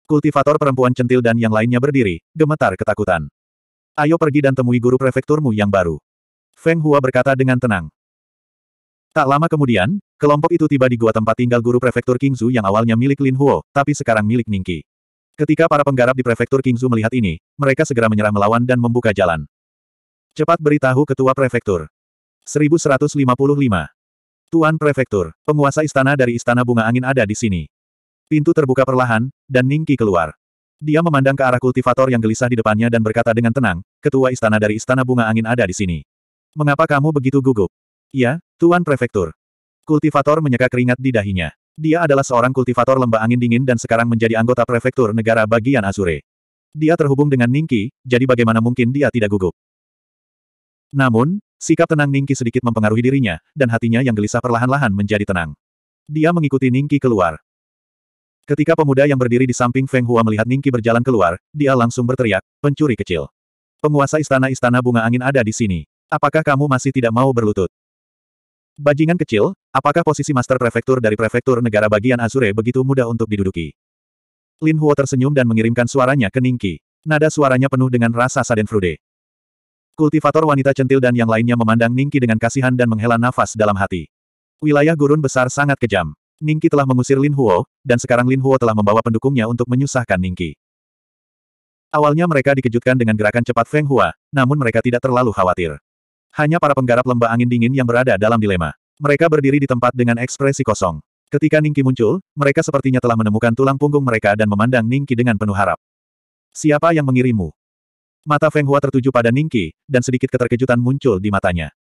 Kultivator perempuan centil dan yang lainnya berdiri, gemetar ketakutan. Ayo pergi dan temui guru prefekturmu yang baru. Feng Hua berkata dengan tenang. Tak lama kemudian, kelompok itu tiba di gua tempat tinggal guru prefektur Kingzu yang awalnya milik Lin Huo, tapi sekarang milik Ningki. Ketika para penggarap di prefektur Kingzu melihat ini, mereka segera menyerah melawan dan membuka jalan. Cepat beritahu ketua prefektur. 1155. Tuan prefektur, penguasa istana dari Istana Bunga Angin ada di sini. Pintu terbuka perlahan, dan Ningki keluar. Dia memandang ke arah kultivator yang gelisah di depannya dan berkata dengan tenang, ketua istana dari Istana Bunga Angin ada di sini. Mengapa kamu begitu gugup? Ya, Tuan Prefektur. Kultivator menyeka keringat di dahinya. Dia adalah seorang kultivator lembah angin dingin dan sekarang menjadi anggota prefektur negara bagian Azure. Dia terhubung dengan Ningki, jadi bagaimana mungkin dia tidak gugup? Namun, sikap tenang Ningki sedikit mempengaruhi dirinya, dan hatinya yang gelisah perlahan-lahan menjadi tenang. Dia mengikuti Ningki keluar. Ketika pemuda yang berdiri di samping Feng Hua melihat Ningki berjalan keluar, dia langsung berteriak, pencuri kecil. Penguasa istana-istana bunga angin ada di sini. Apakah kamu masih tidak mau berlutut? Bajingan kecil, apakah posisi master prefektur dari prefektur negara bagian Azure begitu mudah untuk diduduki? Lin Huo tersenyum dan mengirimkan suaranya ke Ningki. Nada suaranya penuh dengan rasa sadenfrude. Kultivator wanita centil dan yang lainnya memandang Ningki dengan kasihan dan menghela nafas dalam hati. Wilayah gurun besar sangat kejam. Ningki telah mengusir Lin Huo, dan sekarang Lin Huo telah membawa pendukungnya untuk menyusahkan Ningki. Awalnya mereka dikejutkan dengan gerakan cepat Feng Hua, namun mereka tidak terlalu khawatir. Hanya para penggarap lembah angin dingin yang berada dalam dilema. Mereka berdiri di tempat dengan ekspresi kosong. Ketika Ningki muncul, mereka sepertinya telah menemukan tulang punggung mereka dan memandang Ningki dengan penuh harap. Siapa yang mengirimu? Mata Feng Hua tertuju pada Ningqi, dan sedikit keterkejutan muncul di matanya.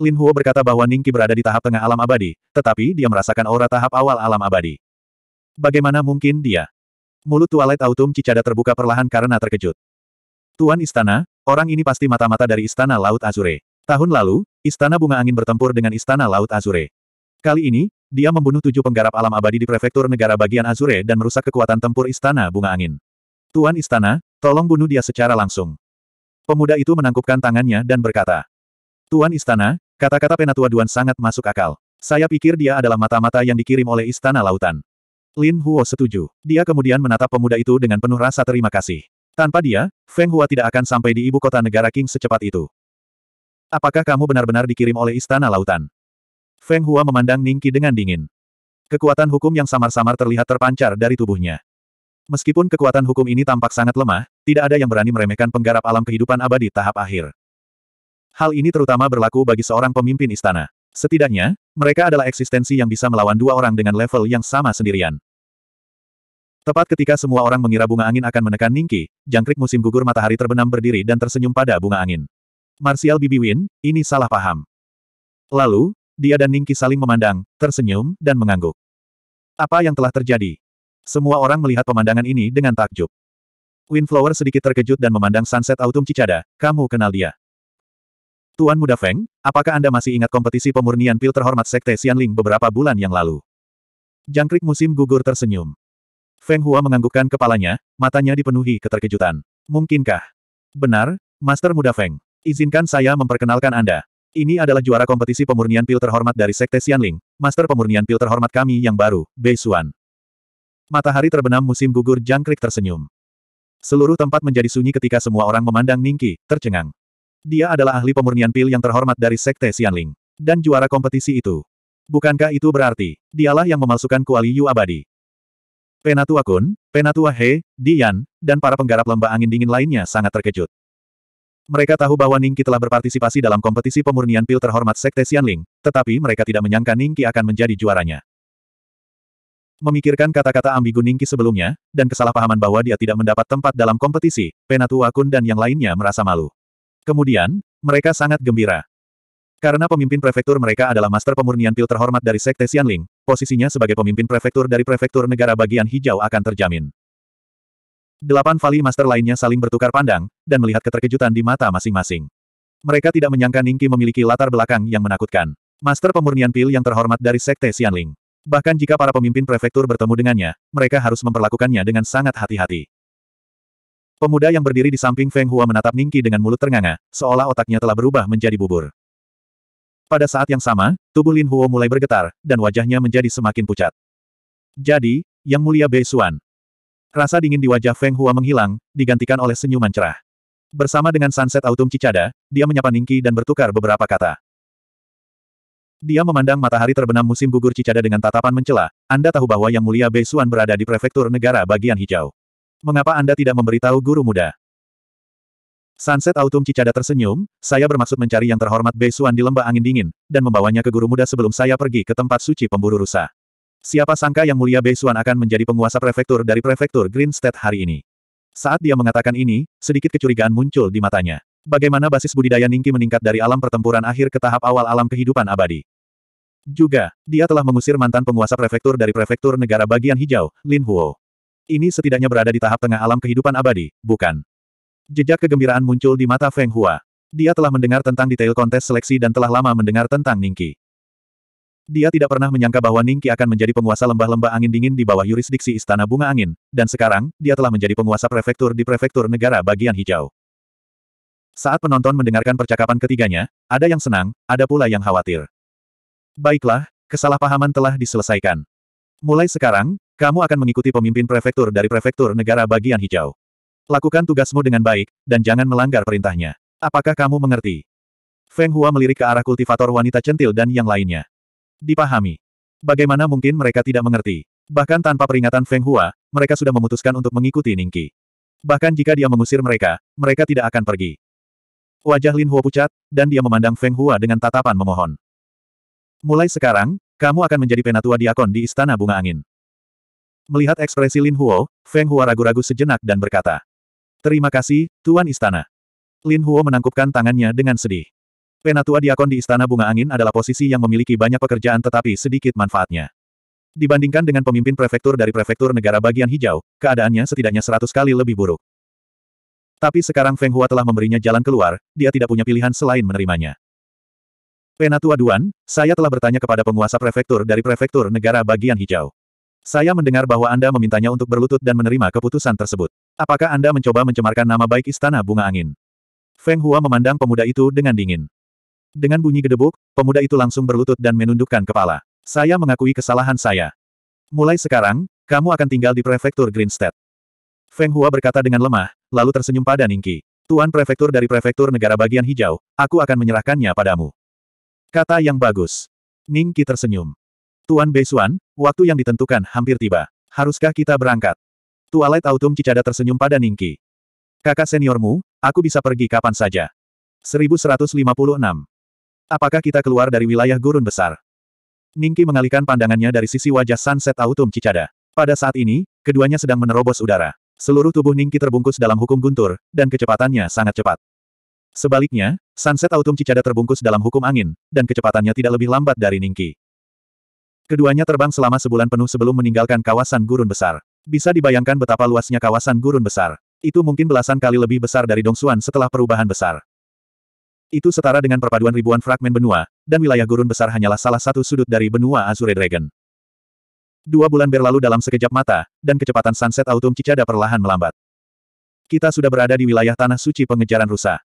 Lin Huo berkata bahwa Ningqi berada di tahap tengah alam abadi, tetapi dia merasakan aura tahap awal alam abadi. Bagaimana mungkin dia? Mulut Twilight Autumn Cicada terbuka perlahan karena terkejut. Tuan Istana, orang ini pasti mata-mata dari Istana Laut Azure. Tahun lalu, Istana Bunga Angin bertempur dengan Istana Laut Azure. Kali ini, dia membunuh tujuh penggarap alam abadi di prefektur negara bagian Azure dan merusak kekuatan tempur Istana Bunga Angin. Tuan Istana, Tolong bunuh dia secara langsung. Pemuda itu menangkupkan tangannya dan berkata. Tuan Istana, kata-kata Penatua Duan sangat masuk akal. Saya pikir dia adalah mata-mata yang dikirim oleh Istana Lautan. Lin Huo setuju. Dia kemudian menatap pemuda itu dengan penuh rasa terima kasih. Tanpa dia, Feng Hua tidak akan sampai di ibu kota negara King secepat itu. Apakah kamu benar-benar dikirim oleh Istana Lautan? Feng Hua memandang Ningki dengan dingin. Kekuatan hukum yang samar-samar terlihat terpancar dari tubuhnya. Meskipun kekuatan hukum ini tampak sangat lemah, tidak ada yang berani meremehkan penggarap alam kehidupan abadi tahap akhir. Hal ini terutama berlaku bagi seorang pemimpin istana. Setidaknya, mereka adalah eksistensi yang bisa melawan dua orang dengan level yang sama sendirian. Tepat ketika semua orang mengira bunga angin akan menekan Ningki, jangkrik musim gugur matahari terbenam berdiri dan tersenyum pada bunga angin. Martial Win, ini salah paham. Lalu, dia dan Ningki saling memandang, tersenyum, dan mengangguk. Apa yang telah terjadi? Semua orang melihat pemandangan ini dengan takjub. Windflower sedikit terkejut dan memandang sunset autumn Cicada, kamu kenal dia. Tuan Muda Feng, apakah Anda masih ingat kompetisi pemurnian pil terhormat Sekte Xianling beberapa bulan yang lalu? Jangkrik musim gugur tersenyum. Feng Hua menganggukkan kepalanya, matanya dipenuhi keterkejutan. Mungkinkah? Benar, Master Muda Feng. Izinkan saya memperkenalkan Anda. Ini adalah juara kompetisi pemurnian pil terhormat dari Sekte Xianling, Master Pemurnian Pil Terhormat kami yang baru, Bei Xuan. Matahari terbenam musim gugur jangkrik tersenyum. Seluruh tempat menjadi sunyi ketika semua orang memandang Ningki, tercengang. Dia adalah ahli pemurnian pil yang terhormat dari Sekte Xianling. Dan juara kompetisi itu. Bukankah itu berarti, dialah yang memalsukan kuali Yu abadi. Penatua Kun, Penatua He, Dian, dan para penggarap lembah angin dingin lainnya sangat terkejut. Mereka tahu bahwa Ningki telah berpartisipasi dalam kompetisi pemurnian pil terhormat Sekte Xianling, tetapi mereka tidak menyangka Ningki akan menjadi juaranya. Memikirkan kata-kata ambigu Ningki sebelumnya, dan kesalahpahaman bahwa dia tidak mendapat tempat dalam kompetisi, Penatua Kun dan yang lainnya merasa malu. Kemudian, mereka sangat gembira. Karena pemimpin prefektur mereka adalah master pemurnian pil terhormat dari Sekte Xianling, posisinya sebagai pemimpin prefektur dari prefektur negara bagian hijau akan terjamin. Delapan vali master lainnya saling bertukar pandang, dan melihat keterkejutan di mata masing-masing. Mereka tidak menyangka Ningki memiliki latar belakang yang menakutkan. Master pemurnian pil yang terhormat dari Sekte Xianling. Bahkan jika para pemimpin prefektur bertemu dengannya, mereka harus memperlakukannya dengan sangat hati-hati. Pemuda yang berdiri di samping Feng Hua menatap Ningki dengan mulut ternganga, seolah otaknya telah berubah menjadi bubur. Pada saat yang sama, tubuh Lin Huo mulai bergetar, dan wajahnya menjadi semakin pucat. Jadi, Yang Mulia Bei Xuan. Rasa dingin di wajah Feng Hua menghilang, digantikan oleh senyuman cerah. Bersama dengan sunset autumn Cicada, dia menyapa Ningki dan bertukar beberapa kata. Dia memandang matahari terbenam musim gugur cicada dengan tatapan mencela, Anda tahu bahwa Yang Mulia Bei Xuan berada di prefektur negara bagian hijau. Mengapa Anda tidak memberitahu guru muda? Sunset Autumn Cicada tersenyum, saya bermaksud mencari yang terhormat Bei Xuan di lembah angin dingin, dan membawanya ke guru muda sebelum saya pergi ke tempat suci pemburu rusa. Siapa sangka Yang Mulia Bei Xuan akan menjadi penguasa prefektur dari prefektur Green State hari ini. Saat dia mengatakan ini, sedikit kecurigaan muncul di matanya bagaimana basis budidaya Ningki meningkat dari alam pertempuran akhir ke tahap awal alam kehidupan abadi. Juga, dia telah mengusir mantan penguasa prefektur dari prefektur negara bagian hijau, Lin Huo. Ini setidaknya berada di tahap tengah alam kehidupan abadi, bukan? Jejak kegembiraan muncul di mata Feng Hua. Dia telah mendengar tentang detail kontes seleksi dan telah lama mendengar tentang Ningki. Dia tidak pernah menyangka bahwa Ningki akan menjadi penguasa lembah-lembah angin dingin di bawah yurisdiksi Istana Bunga Angin, dan sekarang, dia telah menjadi penguasa prefektur di prefektur negara bagian hijau. Saat penonton mendengarkan percakapan ketiganya, ada yang senang, ada pula yang khawatir. Baiklah, kesalahpahaman telah diselesaikan. Mulai sekarang, kamu akan mengikuti pemimpin prefektur dari prefektur negara bagian hijau. Lakukan tugasmu dengan baik, dan jangan melanggar perintahnya. Apakah kamu mengerti? Feng Hua melirik ke arah kultivator wanita centil dan yang lainnya. Dipahami. Bagaimana mungkin mereka tidak mengerti? Bahkan tanpa peringatan Feng Hua, mereka sudah memutuskan untuk mengikuti Ningki. Bahkan jika dia mengusir mereka, mereka tidak akan pergi. Wajah Lin Huo pucat, dan dia memandang Feng Hua dengan tatapan memohon. Mulai sekarang, kamu akan menjadi penatua diakon di Istana Bunga Angin. Melihat ekspresi Lin Huo, Feng Hua ragu-ragu sejenak dan berkata. Terima kasih, Tuan Istana. Lin Huo menangkupkan tangannya dengan sedih. Penatua diakon di Istana Bunga Angin adalah posisi yang memiliki banyak pekerjaan tetapi sedikit manfaatnya. Dibandingkan dengan pemimpin prefektur dari prefektur negara bagian hijau, keadaannya setidaknya seratus kali lebih buruk. Tapi sekarang Feng Hua telah memberinya jalan keluar, dia tidak punya pilihan selain menerimanya. Penatua Duan, saya telah bertanya kepada penguasa prefektur dari prefektur negara bagian hijau. Saya mendengar bahwa Anda memintanya untuk berlutut dan menerima keputusan tersebut. Apakah Anda mencoba mencemarkan nama baik Istana Bunga Angin? Feng Hua memandang pemuda itu dengan dingin. Dengan bunyi gedebuk, pemuda itu langsung berlutut dan menundukkan kepala. Saya mengakui kesalahan saya. Mulai sekarang, kamu akan tinggal di prefektur Greenstead. Feng Hua berkata dengan lemah, lalu tersenyum pada Ningki. Tuan Prefektur dari Prefektur Negara Bagian Hijau, aku akan menyerahkannya padamu. Kata yang bagus. Ningki tersenyum. Tuan Beisuan, waktu yang ditentukan hampir tiba. Haruskah kita berangkat? Tualet Autumn Cicada tersenyum pada Ningki. Kakak seniormu, aku bisa pergi kapan saja. 1156. Apakah kita keluar dari wilayah gurun besar? Ningki mengalihkan pandangannya dari sisi wajah sunset Autumn Cicada. Pada saat ini, keduanya sedang menerobos udara. Seluruh tubuh Ningki terbungkus dalam hukum guntur, dan kecepatannya sangat cepat. Sebaliknya, sunset autumn cicada terbungkus dalam hukum angin, dan kecepatannya tidak lebih lambat dari Ningki. Keduanya terbang selama sebulan penuh sebelum meninggalkan kawasan gurun besar. Bisa dibayangkan betapa luasnya kawasan gurun besar. Itu mungkin belasan kali lebih besar dari Dongsuan setelah perubahan besar. Itu setara dengan perpaduan ribuan fragmen benua, dan wilayah gurun besar hanyalah salah satu sudut dari benua Azure Dragon. Dua bulan berlalu dalam sekejap mata, dan kecepatan sunset autumn cicada perlahan melambat. Kita sudah berada di wilayah tanah suci pengejaran rusa.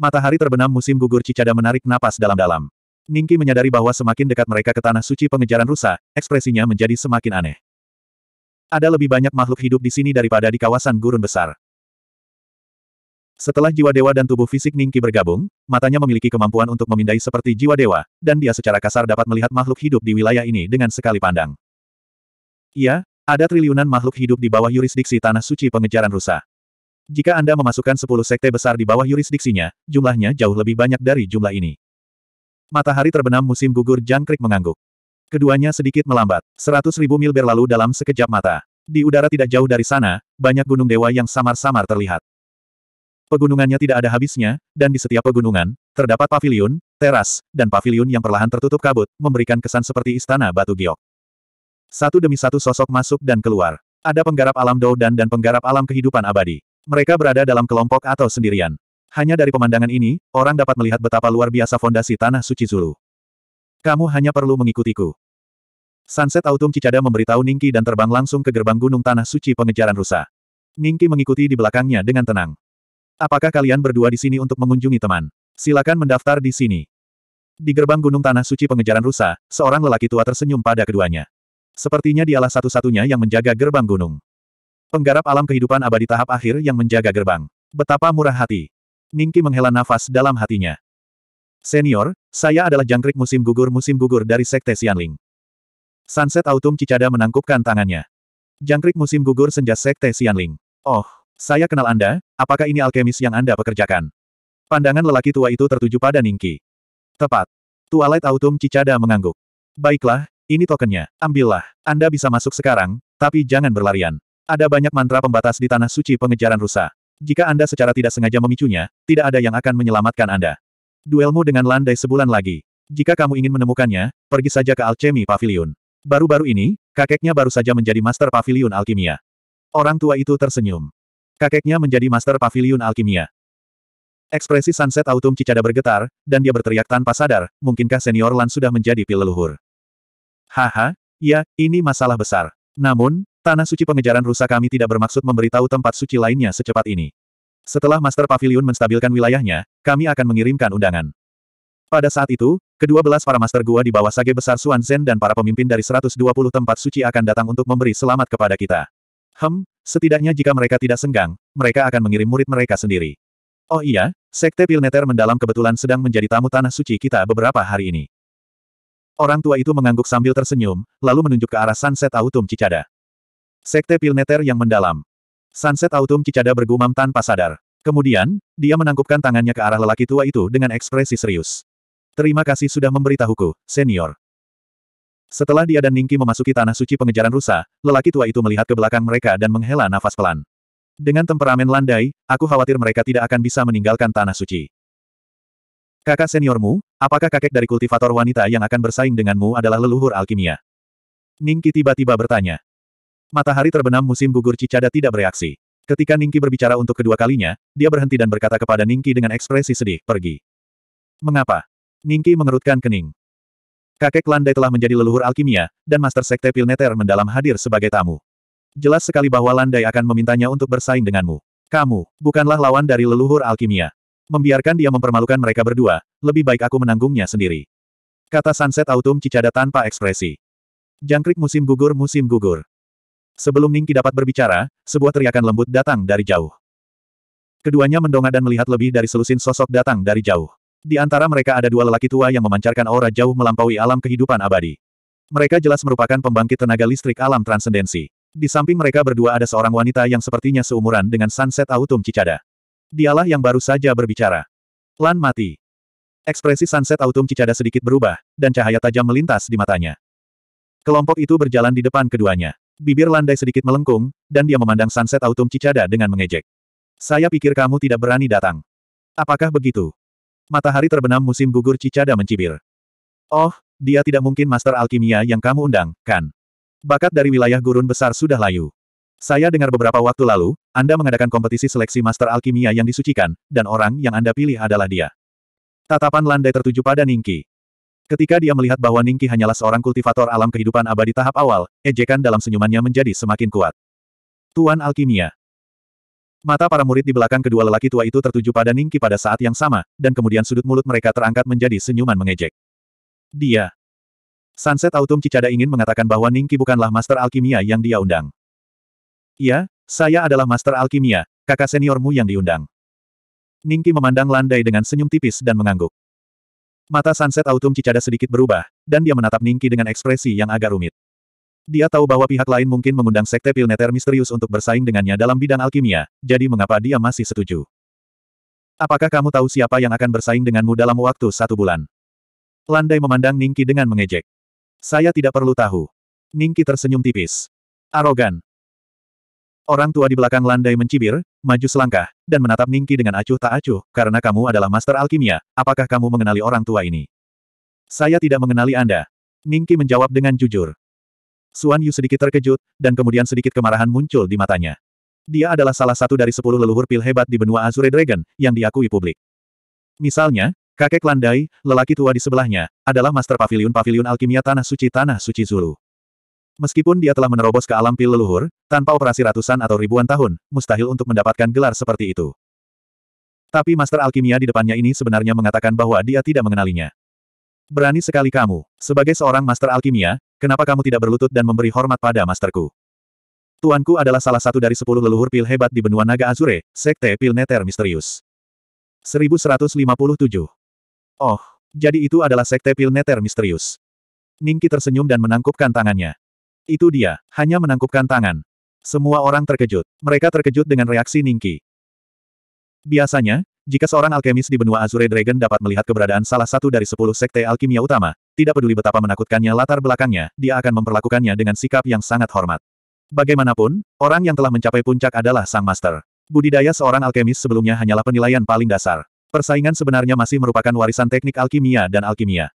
Matahari terbenam musim gugur cicada menarik napas dalam-dalam. Ningki menyadari bahwa semakin dekat mereka ke tanah suci pengejaran rusa, ekspresinya menjadi semakin aneh. Ada lebih banyak makhluk hidup di sini daripada di kawasan gurun besar. Setelah jiwa dewa dan tubuh fisik Ningki bergabung, matanya memiliki kemampuan untuk memindai seperti jiwa dewa, dan dia secara kasar dapat melihat makhluk hidup di wilayah ini dengan sekali pandang. Iya, ada triliunan makhluk hidup di bawah yurisdiksi Tanah Suci Pengejaran Rusa. Jika Anda memasukkan 10 sekte besar di bawah yurisdiksinya, jumlahnya jauh lebih banyak dari jumlah ini. Matahari terbenam musim gugur jangkrik mengangguk. Keduanya sedikit melambat, 100 ribu mil berlalu dalam sekejap mata. Di udara tidak jauh dari sana, banyak gunung dewa yang samar-samar terlihat. Pegunungannya tidak ada habisnya, dan di setiap pegunungan, terdapat pavilion, teras, dan pavilion yang perlahan tertutup kabut, memberikan kesan seperti istana batu giok. Satu demi satu sosok masuk dan keluar. Ada penggarap alam dan dan penggarap alam kehidupan abadi. Mereka berada dalam kelompok atau sendirian. Hanya dari pemandangan ini, orang dapat melihat betapa luar biasa fondasi tanah suci Zulu. Kamu hanya perlu mengikutiku. Sunset Autumn Cicada memberitahu Ningki dan terbang langsung ke gerbang gunung tanah suci pengejaran rusa. Ningki mengikuti di belakangnya dengan tenang. Apakah kalian berdua di sini untuk mengunjungi teman? Silakan mendaftar di sini. Di gerbang gunung tanah suci pengejaran rusa, seorang lelaki tua tersenyum pada keduanya. Sepertinya dialah satu-satunya yang menjaga gerbang gunung. Penggarap alam kehidupan abadi tahap akhir yang menjaga gerbang. Betapa murah hati. Ningki menghela nafas dalam hatinya. Senior, saya adalah jangkrik musim gugur musim gugur dari Sekte Xianling. Sunset Autumn Cicada menangkupkan tangannya. Jangkrik musim gugur senja Sekte Xianling. Oh, saya kenal Anda, apakah ini alkemis yang Anda pekerjakan? Pandangan lelaki tua itu tertuju pada Ningki. Tepat. Tualet Autumn Cicada mengangguk. Baiklah, ini tokennya. Ambillah. Anda bisa masuk sekarang, tapi jangan berlarian. Ada banyak mantra pembatas di tanah suci pengejaran rusa. Jika Anda secara tidak sengaja memicunya, tidak ada yang akan menyelamatkan Anda. Duelmu dengan landai sebulan lagi. Jika kamu ingin menemukannya, pergi saja ke Alchemy Pavilion. Baru-baru ini, kakeknya baru saja menjadi Master Pavilion Alkimia. Orang tua itu tersenyum. Kakeknya menjadi Master Pavilion Alkimia. Ekspresi sunset autumn cicada bergetar, dan dia berteriak tanpa sadar, mungkinkah senior Lan sudah menjadi pil leluhur. Haha, ya, ini masalah besar. Namun, tanah suci pengejaran rusa kami tidak bermaksud memberitahu tempat suci lainnya secepat ini. Setelah Master Pavilion menstabilkan wilayahnya, kami akan mengirimkan undangan. Pada saat itu, kedua belas para Master Gua di bawah sage besar Suan Zen dan para pemimpin dari 120 tempat suci akan datang untuk memberi selamat kepada kita. Hem, setidaknya jika mereka tidak senggang, mereka akan mengirim murid mereka sendiri. Oh iya, Sekte Pilneter mendalam kebetulan sedang menjadi tamu tanah suci kita beberapa hari ini. Orang tua itu mengangguk sambil tersenyum, lalu menunjuk ke arah sunset autumn Cicada. Sekte Pilneter yang mendalam. Sunset autumn Cicada bergumam tanpa sadar. Kemudian, dia menangkupkan tangannya ke arah lelaki tua itu dengan ekspresi serius. Terima kasih sudah memberitahuku, senior. Setelah dia dan Ningki memasuki tanah suci pengejaran rusa, lelaki tua itu melihat ke belakang mereka dan menghela nafas pelan. Dengan temperamen landai, aku khawatir mereka tidak akan bisa meninggalkan tanah suci. Kakak seniormu, apakah kakek dari kultivator wanita yang akan bersaing denganmu adalah leluhur alkimia? Ningki tiba-tiba bertanya. Matahari terbenam musim gugur Cicada tidak bereaksi. Ketika Ningki berbicara untuk kedua kalinya, dia berhenti dan berkata kepada Ningki dengan ekspresi sedih, pergi. Mengapa? Ningki mengerutkan kening. Kakek Landai telah menjadi leluhur alkimia, dan Master Sekte Pilneter mendalam hadir sebagai tamu. Jelas sekali bahwa Landai akan memintanya untuk bersaing denganmu. Kamu, bukanlah lawan dari leluhur alkimia. Membiarkan dia mempermalukan mereka berdua, lebih baik aku menanggungnya sendiri. Kata Sunset Autumn Cicada tanpa ekspresi. Jangkrik musim gugur musim gugur. Sebelum Ningki dapat berbicara, sebuah teriakan lembut datang dari jauh. Keduanya mendongak dan melihat lebih dari selusin sosok datang dari jauh. Di antara mereka ada dua lelaki tua yang memancarkan aura jauh melampaui alam kehidupan abadi. Mereka jelas merupakan pembangkit tenaga listrik alam transendensi. Di samping mereka berdua ada seorang wanita yang sepertinya seumuran dengan Sunset Autumn Cicada. Dialah yang baru saja berbicara. Lan mati. Ekspresi sunset autumn cicada sedikit berubah, dan cahaya tajam melintas di matanya. Kelompok itu berjalan di depan keduanya. Bibir landai sedikit melengkung, dan dia memandang sunset autumn cicada dengan mengejek. Saya pikir kamu tidak berani datang. Apakah begitu? Matahari terbenam musim gugur cicada mencibir. Oh, dia tidak mungkin master alkimia yang kamu undang, kan? Bakat dari wilayah gurun besar sudah layu. Saya dengar beberapa waktu lalu, Anda mengadakan kompetisi seleksi master alkimia yang disucikan, dan orang yang Anda pilih adalah dia. Tatapan landai tertuju pada Ningki. Ketika dia melihat bahwa Ningki hanyalah seorang kultivator alam kehidupan abadi tahap awal, ejekan dalam senyumannya menjadi semakin kuat. Tuan Alkimia. Mata para murid di belakang kedua lelaki tua itu tertuju pada Ningki pada saat yang sama, dan kemudian sudut mulut mereka terangkat menjadi senyuman mengejek. Dia. Sunset Autumn Cicada ingin mengatakan bahwa Ningki bukanlah master alkimia yang dia undang. Iya, saya adalah Master Alkimia, kakak seniormu yang diundang. Ningki memandang landai dengan senyum tipis dan mengangguk. Mata sunset autumn Cicada sedikit berubah, dan dia menatap Ningki dengan ekspresi yang agak rumit. Dia tahu bahwa pihak lain mungkin mengundang sekte Pilneter misterius untuk bersaing dengannya dalam bidang alkimia, jadi mengapa dia masih setuju? Apakah kamu tahu siapa yang akan bersaing denganmu dalam waktu satu bulan? Landai memandang Ningki dengan mengejek. Saya tidak perlu tahu. Ningki tersenyum tipis. Arogan, Orang tua di belakang landai mencibir, maju selangkah, dan menatap Ningki dengan acuh tak acuh, karena kamu adalah master alkimia, apakah kamu mengenali orang tua ini? Saya tidak mengenali Anda. Ningki menjawab dengan jujur. Suan Yu sedikit terkejut, dan kemudian sedikit kemarahan muncul di matanya. Dia adalah salah satu dari sepuluh leluhur pil hebat di benua Azure Dragon, yang diakui publik. Misalnya, kakek landai, lelaki tua di sebelahnya, adalah master pavilion-pavilion alkimia Tanah Suci Tanah Suci Zulu. Meskipun dia telah menerobos ke alam pil leluhur, tanpa operasi ratusan atau ribuan tahun, mustahil untuk mendapatkan gelar seperti itu. Tapi Master Alkimia di depannya ini sebenarnya mengatakan bahwa dia tidak mengenalinya. Berani sekali kamu. Sebagai seorang Master Alkimia, kenapa kamu tidak berlutut dan memberi hormat pada Masterku? Tuanku adalah salah satu dari sepuluh leluhur pil hebat di benua Naga Azure, Sekte Pil Neter Misterius. 1157. Oh, jadi itu adalah Sekte Pil Neter Misterius. Ningki tersenyum dan menangkupkan tangannya. Itu dia, hanya menangkupkan tangan. Semua orang terkejut. Mereka terkejut dengan reaksi Ningki. Biasanya, jika seorang alkemis di benua Azure Dragon dapat melihat keberadaan salah satu dari sepuluh sekte alkimia utama, tidak peduli betapa menakutkannya latar belakangnya, dia akan memperlakukannya dengan sikap yang sangat hormat. Bagaimanapun, orang yang telah mencapai puncak adalah sang master. Budidaya seorang alkemis sebelumnya hanyalah penilaian paling dasar. Persaingan sebenarnya masih merupakan warisan teknik alkimia dan alkimia.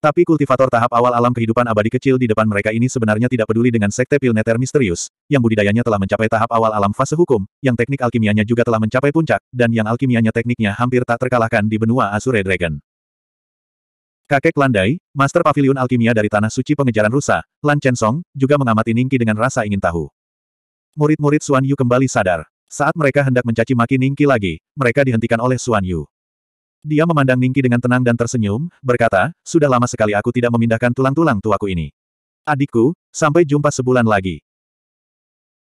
Tapi kultivator tahap awal alam kehidupan abadi kecil di depan mereka ini sebenarnya tidak peduli dengan sekte Pilneter misterius, yang budidayanya telah mencapai tahap awal alam fase hukum, yang teknik alkimianya juga telah mencapai puncak, dan yang alkimianya tekniknya hampir tak terkalahkan di benua Azure Dragon. Kakek Landai, Master Pavilion Alkimia dari Tanah Suci Pengejaran Rusa, Lan Chen Song, juga mengamati Ningki dengan rasa ingin tahu. Murid-murid Suan Yu kembali sadar. Saat mereka hendak mencaci maki Ningki lagi, mereka dihentikan oleh Suan Yu. Dia memandang Ningki dengan tenang dan tersenyum, berkata, sudah lama sekali aku tidak memindahkan tulang-tulang tuaku ini. Adikku, sampai jumpa sebulan lagi.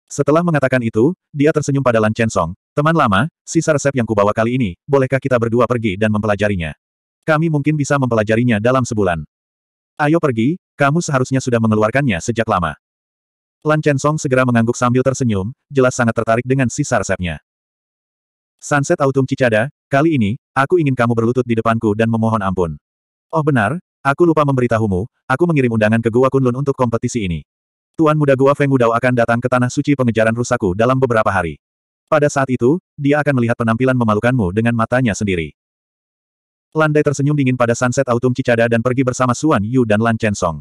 Setelah mengatakan itu, dia tersenyum pada Lan Chensong, teman lama, sisa resep yang kubawa kali ini, bolehkah kita berdua pergi dan mempelajarinya? Kami mungkin bisa mempelajarinya dalam sebulan. Ayo pergi, kamu seharusnya sudah mengeluarkannya sejak lama. Lan Chensong segera mengangguk sambil tersenyum, jelas sangat tertarik dengan sisa resepnya. Sunset Autumn Cicada, kali ini, aku ingin kamu berlutut di depanku dan memohon ampun. Oh benar, aku lupa memberitahumu, aku mengirim undangan ke Gua Kunlun untuk kompetisi ini. Tuan muda Gua Feng Wudao akan datang ke Tanah Suci pengejaran rusaku dalam beberapa hari. Pada saat itu, dia akan melihat penampilan memalukanmu dengan matanya sendiri. Landai tersenyum dingin pada sunset autumn Cicada dan pergi bersama Suan Yu dan Lan Chen Song.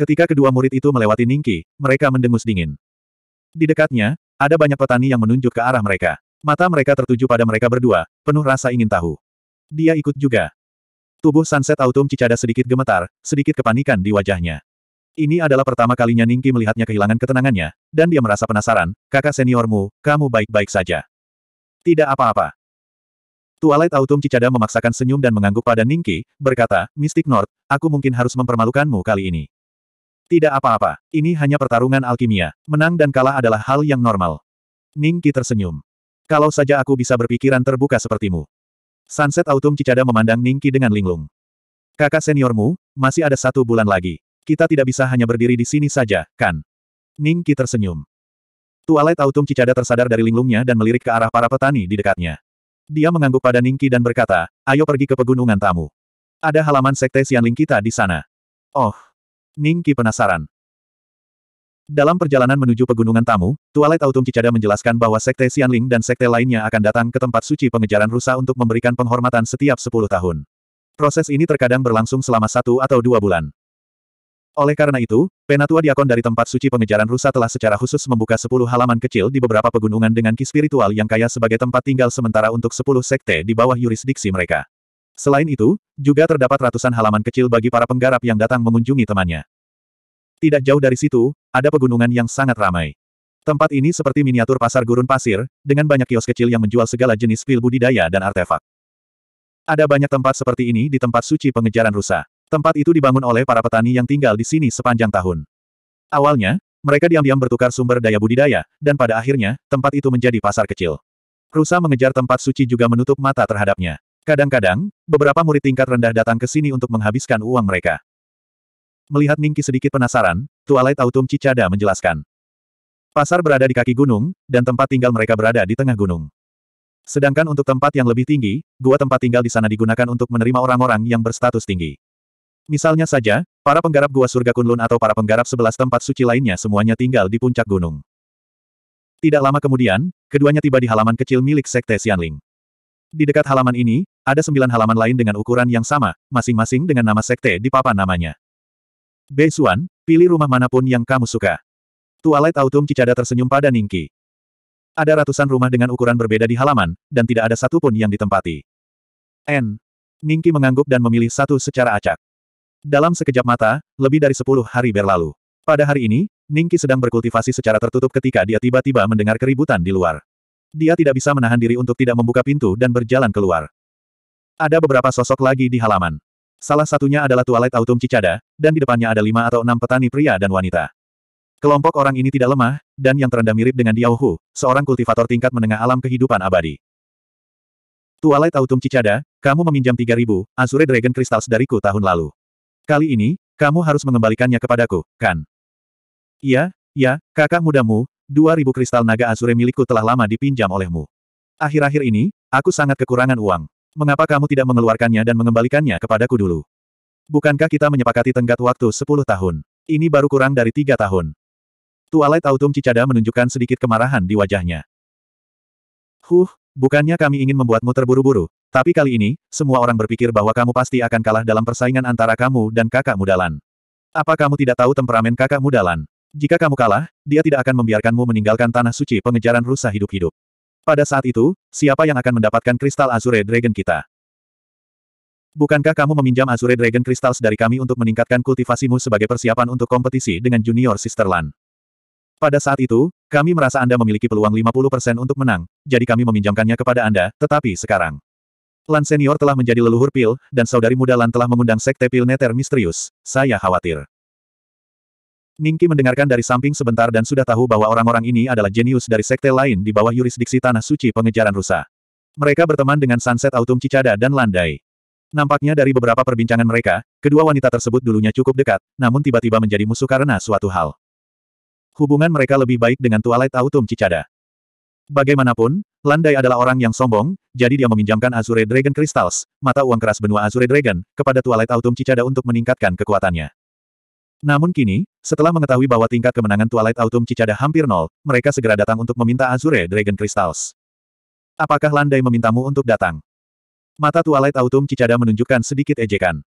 Ketika kedua murid itu melewati Ningki, mereka mendengus dingin. Di dekatnya, ada banyak petani yang menunjuk ke arah mereka. Mata mereka tertuju pada mereka berdua, penuh rasa ingin tahu. Dia ikut juga. Tubuh Sunset Autumn Cicada sedikit gemetar, sedikit kepanikan di wajahnya. Ini adalah pertama kalinya Ningki melihatnya kehilangan ketenangannya, dan dia merasa penasaran, kakak seniormu, kamu baik-baik saja. Tidak apa-apa. Twilight Autumn Cicada memaksakan senyum dan mengangguk pada Ningki, berkata, Mystic North, aku mungkin harus mempermalukanmu kali ini. Tidak apa-apa, ini hanya pertarungan alkimia, menang dan kalah adalah hal yang normal. Ningki tersenyum. Kalau saja aku bisa berpikiran terbuka sepertimu. Sunset Autumn Cicada memandang Ningki dengan linglung. Kakak seniormu, masih ada satu bulan lagi. Kita tidak bisa hanya berdiri di sini saja, kan? Ningki tersenyum. Tualet Autumn Cicada tersadar dari linglungnya dan melirik ke arah para petani di dekatnya. Dia mengangguk pada Ningki dan berkata, ayo pergi ke pegunungan tamu. Ada halaman sekte Sianling kita di sana. Oh. Ningki penasaran. Dalam perjalanan menuju pegunungan tamu, Twilight Autumn Cicada menjelaskan bahwa Sekte Xianling dan Sekte lainnya akan datang ke tempat suci pengejaran rusa untuk memberikan penghormatan setiap 10 tahun. Proses ini terkadang berlangsung selama satu atau dua bulan. Oleh karena itu, penatua diakon dari tempat suci pengejaran rusa telah secara khusus membuka 10 halaman kecil di beberapa pegunungan dengan ki spiritual yang kaya sebagai tempat tinggal sementara untuk 10 sekte di bawah yurisdiksi mereka. Selain itu, juga terdapat ratusan halaman kecil bagi para penggarap yang datang mengunjungi temannya. Tidak jauh dari situ, ada pegunungan yang sangat ramai. Tempat ini seperti miniatur pasar gurun pasir, dengan banyak kios kecil yang menjual segala jenis pil budidaya dan artefak. Ada banyak tempat seperti ini di tempat suci pengejaran rusa. Tempat itu dibangun oleh para petani yang tinggal di sini sepanjang tahun. Awalnya, mereka diam-diam bertukar sumber daya budidaya, dan pada akhirnya, tempat itu menjadi pasar kecil. Rusa mengejar tempat suci juga menutup mata terhadapnya. Kadang-kadang, beberapa murid tingkat rendah datang ke sini untuk menghabiskan uang mereka. Melihat Ningki sedikit penasaran, Twilight Autumn Cicada menjelaskan. Pasar berada di kaki gunung, dan tempat tinggal mereka berada di tengah gunung. Sedangkan untuk tempat yang lebih tinggi, gua tempat tinggal di sana digunakan untuk menerima orang-orang yang berstatus tinggi. Misalnya saja, para penggarap gua surga Kunlun atau para penggarap sebelas tempat suci lainnya semuanya tinggal di puncak gunung. Tidak lama kemudian, keduanya tiba di halaman kecil milik Sekte Xianling. Di dekat halaman ini, ada sembilan halaman lain dengan ukuran yang sama, masing-masing dengan nama sekte di papan namanya. Bei Xuan, pilih rumah manapun yang kamu suka. Twilight Autumn Cicada tersenyum pada Ningki. Ada ratusan rumah dengan ukuran berbeda di halaman, dan tidak ada satupun yang ditempati. N. Ningki mengangguk dan memilih satu secara acak. Dalam sekejap mata, lebih dari sepuluh hari berlalu. Pada hari ini, Ningki sedang berkultivasi secara tertutup ketika dia tiba-tiba mendengar keributan di luar. Dia tidak bisa menahan diri untuk tidak membuka pintu dan berjalan keluar. Ada beberapa sosok lagi di halaman. Salah satunya adalah Twilight Autumn Cicada, dan di depannya ada lima atau enam petani pria dan wanita. Kelompok orang ini tidak lemah, dan yang terendah mirip dengan Diao Hu, seorang kultivator tingkat menengah alam kehidupan abadi. Twilight Autumn Cicada, kamu meminjam 3000 Azure Dragon Crystals dariku tahun lalu. Kali ini, kamu harus mengembalikannya kepadaku, kan? Iya, ya, kakak mudamu, 2000 kristal naga Azure milikku telah lama dipinjam olehmu. Akhir-akhir ini, aku sangat kekurangan uang. Mengapa kamu tidak mengeluarkannya dan mengembalikannya kepadaku dulu? Bukankah kita menyepakati tenggat waktu 10 tahun? Ini baru kurang dari tiga tahun. Tualet Autumn Cicada menunjukkan sedikit kemarahan di wajahnya. Huh, bukannya kami ingin membuatmu terburu-buru, tapi kali ini, semua orang berpikir bahwa kamu pasti akan kalah dalam persaingan antara kamu dan kakak Mudalan. Apa kamu tidak tahu temperamen kakak Mudalan? Jika kamu kalah, dia tidak akan membiarkanmu meninggalkan tanah suci pengejaran rusa hidup-hidup. Pada saat itu, siapa yang akan mendapatkan kristal Azure Dragon kita? Bukankah kamu meminjam Azure Dragon Crystals dari kami untuk meningkatkan kultivasimu sebagai persiapan untuk kompetisi dengan Junior Sisterland? Pada saat itu, kami merasa Anda memiliki peluang 50% untuk menang, jadi kami meminjamkannya kepada Anda, tetapi sekarang. Lan senior telah menjadi leluhur pil, dan saudari muda Lan telah mengundang sekte pil neter misterius. Saya khawatir. Ningki mendengarkan dari samping sebentar dan sudah tahu bahwa orang-orang ini adalah jenius dari sekte lain di bawah yurisdiksi Tanah Suci Pengejaran Rusa. Mereka berteman dengan Sunset Autumn Cicada dan Landai. Nampaknya dari beberapa perbincangan mereka, kedua wanita tersebut dulunya cukup dekat, namun tiba-tiba menjadi musuh karena suatu hal. Hubungan mereka lebih baik dengan Twilight Autumn Cicada. Bagaimanapun, Landai adalah orang yang sombong, jadi dia meminjamkan Azure Dragon Crystals, mata uang keras benua Azure Dragon, kepada Twilight Autumn Cicada untuk meningkatkan kekuatannya. Namun kini, setelah mengetahui bahwa tingkat kemenangan Twilight Autumn Cicada hampir nol, mereka segera datang untuk meminta Azure Dragon Crystals. Apakah Landai memintamu untuk datang? Mata Twilight Autumn Cicada menunjukkan sedikit ejekan.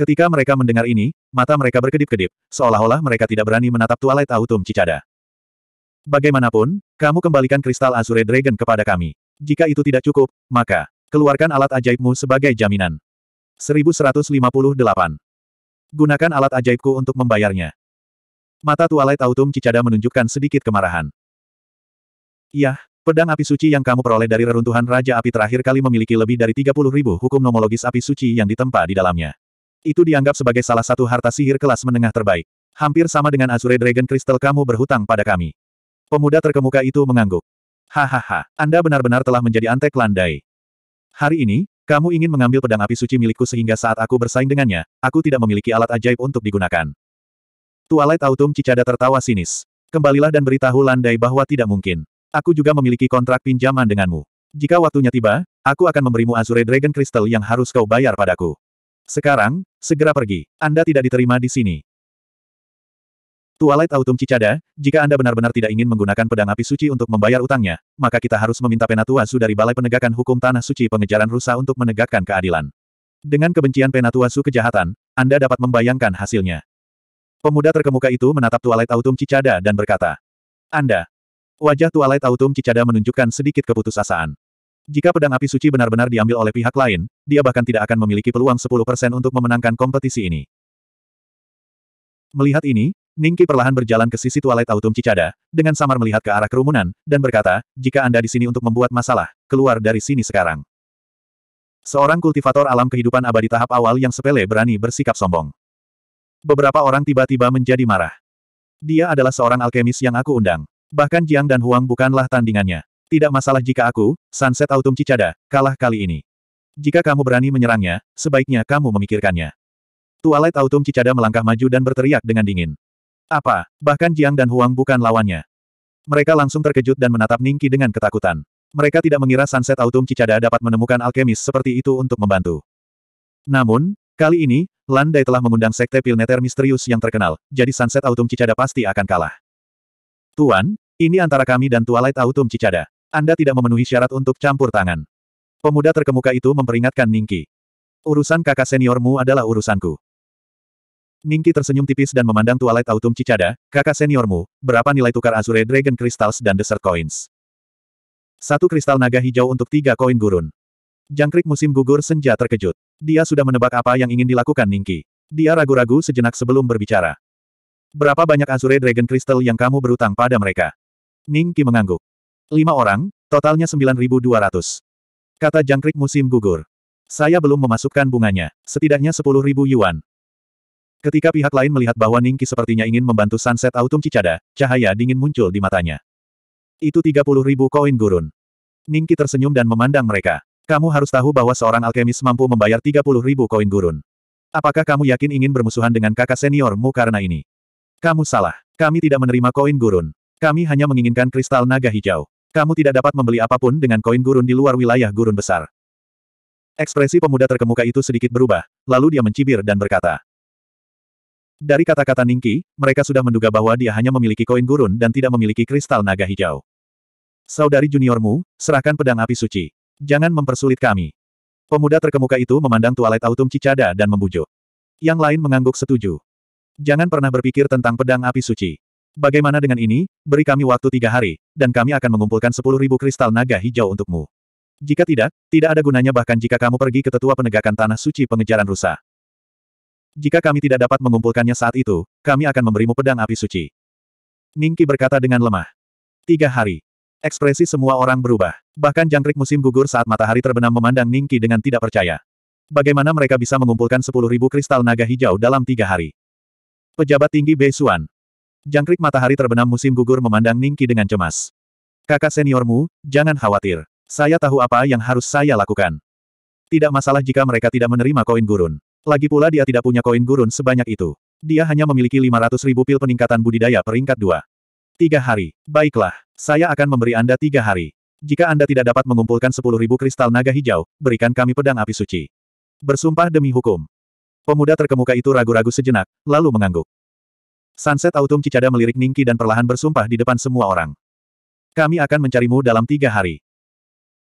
Ketika mereka mendengar ini, mata mereka berkedip-kedip, seolah-olah mereka tidak berani menatap Twilight Autumn Cicada. Bagaimanapun, kamu kembalikan kristal Azure Dragon kepada kami. Jika itu tidak cukup, maka, keluarkan alat ajaibmu sebagai jaminan. 1158 Gunakan alat ajaibku untuk membayarnya. Mata Tualai Tautum Cicada menunjukkan sedikit kemarahan. Yah, pedang api suci yang kamu peroleh dari reruntuhan Raja Api terakhir kali memiliki lebih dari 30 ribu hukum nomologis api suci yang ditempa di dalamnya. Itu dianggap sebagai salah satu harta sihir kelas menengah terbaik. Hampir sama dengan Azure Dragon Crystal kamu berhutang pada kami. Pemuda terkemuka itu mengangguk. Hahaha, Anda benar-benar telah menjadi antek landai. Hari ini, kamu ingin mengambil pedang api suci milikku sehingga saat aku bersaing dengannya, aku tidak memiliki alat ajaib untuk digunakan. Tualet Autumn Cicada tertawa sinis. Kembalilah dan beritahu Landai bahwa tidak mungkin. Aku juga memiliki kontrak pinjaman denganmu. Jika waktunya tiba, aku akan memberimu Azure Dragon Crystal yang harus kau bayar padaku. Sekarang, segera pergi. Anda tidak diterima di sini. Twilight Autumn Cicada, jika Anda benar-benar tidak ingin menggunakan pedang api suci untuk membayar utangnya, maka kita harus meminta Su dari Balai Penegakan Hukum Tanah Suci pengejaran rusa untuk menegakkan keadilan. Dengan kebencian Su kejahatan, Anda dapat membayangkan hasilnya. Pemuda terkemuka itu menatap Twilight Autumn Cicada dan berkata, Anda. Wajah Twilight Autumn Cicada menunjukkan sedikit keputusasaan. Jika pedang api suci benar-benar diambil oleh pihak lain, dia bahkan tidak akan memiliki peluang 10% untuk memenangkan kompetisi ini. Melihat ini, Ningki perlahan berjalan ke sisi Twilight Autumn Cicada, dengan samar melihat ke arah kerumunan, dan berkata, jika Anda di sini untuk membuat masalah, keluar dari sini sekarang. Seorang kultivator alam kehidupan abadi tahap awal yang sepele berani bersikap sombong. Beberapa orang tiba-tiba menjadi marah. Dia adalah seorang alkemis yang aku undang. Bahkan Jiang dan Huang bukanlah tandingannya. Tidak masalah jika aku, Sunset Autumn Cicada, kalah kali ini. Jika kamu berani menyerangnya, sebaiknya kamu memikirkannya. Twilight Autumn Cicada melangkah maju dan berteriak dengan dingin. Apa, bahkan Jiang dan Huang bukan lawannya. Mereka langsung terkejut dan menatap Ningki dengan ketakutan. Mereka tidak mengira Sunset Autumn Cicada dapat menemukan alkemis seperti itu untuk membantu. Namun, kali ini, Landai telah mengundang sekte Pilneter misterius yang terkenal, jadi Sunset Autumn Cicada pasti akan kalah. Tuan, ini antara kami dan Twilight Autumn Cicada. Anda tidak memenuhi syarat untuk campur tangan. Pemuda terkemuka itu memperingatkan Ningki. Urusan kakak seniormu adalah urusanku. Ningki tersenyum tipis dan memandang Twilight Autumn Cicada, kakak seniormu, berapa nilai tukar Azure Dragon Crystals dan Desert Coins? Satu kristal naga hijau untuk tiga koin gurun. Jangkrik musim gugur senja terkejut. Dia sudah menebak apa yang ingin dilakukan Ningki. Dia ragu-ragu sejenak sebelum berbicara. Berapa banyak Azure Dragon Crystal yang kamu berutang pada mereka? Ningki mengangguk. Lima orang, totalnya 9.200. Kata jangkrik musim gugur. Saya belum memasukkan bunganya, setidaknya 10.000 yuan, Ketika pihak lain melihat bahwa Ningki sepertinya ingin membantu Sunset Autumn Cicada, cahaya dingin muncul di matanya. Itu 30 ribu koin gurun. Ningki tersenyum dan memandang mereka. Kamu harus tahu bahwa seorang alkemis mampu membayar 30 ribu koin gurun. Apakah kamu yakin ingin bermusuhan dengan kakak seniormu karena ini? Kamu salah. Kami tidak menerima koin gurun. Kami hanya menginginkan kristal naga hijau. Kamu tidak dapat membeli apapun dengan koin gurun di luar wilayah gurun besar. Ekspresi pemuda terkemuka itu sedikit berubah, lalu dia mencibir dan berkata, dari kata-kata Ningki, mereka sudah menduga bahwa dia hanya memiliki koin gurun dan tidak memiliki kristal naga hijau. Saudari juniormu, serahkan pedang api suci. Jangan mempersulit kami. Pemuda terkemuka itu memandang tualet autum Cicada dan membujuk. Yang lain mengangguk setuju. Jangan pernah berpikir tentang pedang api suci. Bagaimana dengan ini, beri kami waktu tiga hari, dan kami akan mengumpulkan sepuluh ribu kristal naga hijau untukmu. Jika tidak, tidak ada gunanya bahkan jika kamu pergi ke tetua penegakan tanah suci pengejaran rusak. Jika kami tidak dapat mengumpulkannya saat itu, kami akan memberimu pedang api suci. Ningki berkata dengan lemah. Tiga hari. Ekspresi semua orang berubah. Bahkan jangkrik musim gugur saat matahari terbenam memandang Ningki dengan tidak percaya. Bagaimana mereka bisa mengumpulkan sepuluh ribu kristal naga hijau dalam tiga hari? Pejabat tinggi Beisuan. Jangkrik matahari terbenam musim gugur memandang Ningki dengan cemas. Kakak seniormu, jangan khawatir. Saya tahu apa yang harus saya lakukan. Tidak masalah jika mereka tidak menerima koin gurun. Lagi pula dia tidak punya koin gurun sebanyak itu. Dia hanya memiliki 500 ribu pil peningkatan budidaya peringkat 2. Tiga hari. Baiklah, saya akan memberi Anda tiga hari. Jika Anda tidak dapat mengumpulkan ribu kristal naga hijau, berikan kami pedang api suci. Bersumpah demi hukum. Pemuda terkemuka itu ragu-ragu sejenak, lalu mengangguk. Sunset Autumn Cicada melirik Ningki dan perlahan bersumpah di depan semua orang. Kami akan mencarimu dalam tiga hari.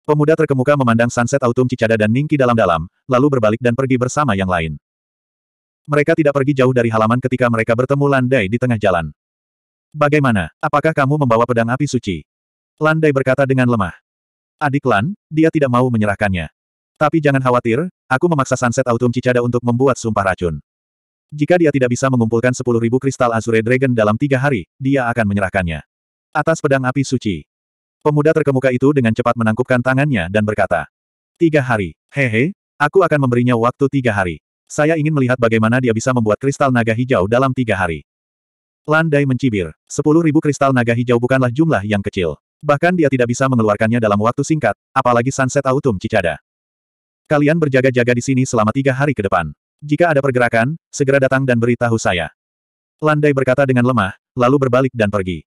Pemuda terkemuka memandang sunset autumn Cicada dan Ningki dalam-dalam, lalu berbalik dan pergi bersama yang lain. Mereka tidak pergi jauh dari halaman ketika mereka bertemu Landai di tengah jalan. Bagaimana, apakah kamu membawa pedang api suci? Landai berkata dengan lemah. Adik Lan, dia tidak mau menyerahkannya. Tapi jangan khawatir, aku memaksa sunset autumn Cicada untuk membuat sumpah racun. Jika dia tidak bisa mengumpulkan 10.000 kristal Azure Dragon dalam tiga hari, dia akan menyerahkannya. Atas pedang api suci, Pemuda terkemuka itu dengan cepat menangkupkan tangannya dan berkata. Tiga hari. Hehe, aku akan memberinya waktu tiga hari. Saya ingin melihat bagaimana dia bisa membuat kristal naga hijau dalam tiga hari. Landai mencibir. Sepuluh ribu kristal naga hijau bukanlah jumlah yang kecil. Bahkan dia tidak bisa mengeluarkannya dalam waktu singkat, apalagi sunset autumn cicada. Kalian berjaga-jaga di sini selama tiga hari ke depan. Jika ada pergerakan, segera datang dan beritahu saya. Landai berkata dengan lemah, lalu berbalik dan pergi.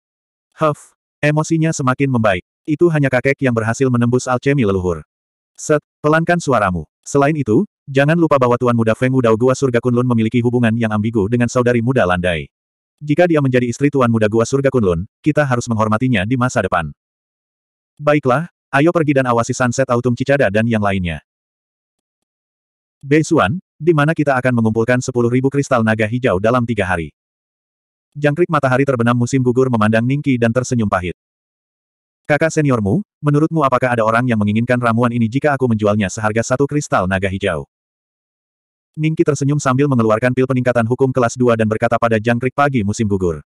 Huff, Emosinya semakin membaik. Itu hanya kakek yang berhasil menembus alchemy leluhur. Set, pelankan suaramu. Selain itu, jangan lupa bahwa Tuan Muda Feng Wudao Gua Surga Kunlun memiliki hubungan yang ambigu dengan saudari muda Landai. Jika dia menjadi istri Tuan Muda Gua Surga Kunlun, kita harus menghormatinya di masa depan. Baiklah, ayo pergi dan awasi sunset autumn Cicada dan yang lainnya. Beisuan, di mana kita akan mengumpulkan 10.000 kristal naga hijau dalam tiga hari. Jangkrik matahari terbenam musim gugur memandang Ningki dan tersenyum pahit. Kakak seniormu, menurutmu apakah ada orang yang menginginkan ramuan ini jika aku menjualnya seharga satu kristal naga hijau? Ningki tersenyum sambil mengeluarkan pil peningkatan hukum kelas 2 dan berkata pada jangkrik pagi musim gugur.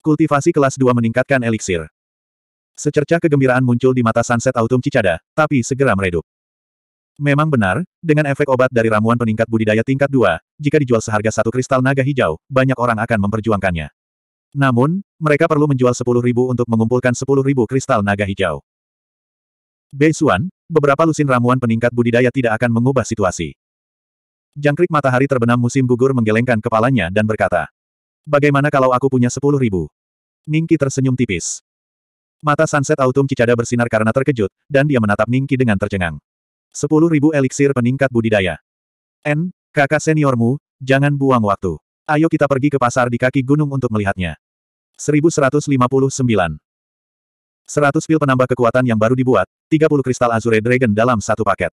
Kultivasi kelas 2 meningkatkan eliksir. Secercah kegembiraan muncul di mata sunset autumn Cicada, tapi segera meredup. Memang benar, dengan efek obat dari ramuan peningkat budidaya tingkat 2, jika dijual seharga satu kristal naga hijau, banyak orang akan memperjuangkannya. Namun, mereka perlu menjual 10.000 untuk mengumpulkan 10.000 kristal naga hijau. Bei Beisuan, beberapa lusin ramuan peningkat budidaya tidak akan mengubah situasi. Jangkrik matahari terbenam musim gugur menggelengkan kepalanya dan berkata, Bagaimana kalau aku punya 10.000? Ningki tersenyum tipis. Mata sunset autumn cicada bersinar karena terkejut, dan dia menatap Ningki dengan tercengang ribu eliksir peningkat budidaya. N, kakak seniormu, jangan buang waktu. Ayo kita pergi ke pasar di kaki gunung untuk melihatnya. 1159. 100 pil penambah kekuatan yang baru dibuat, 30 kristal Azure Dragon dalam satu paket.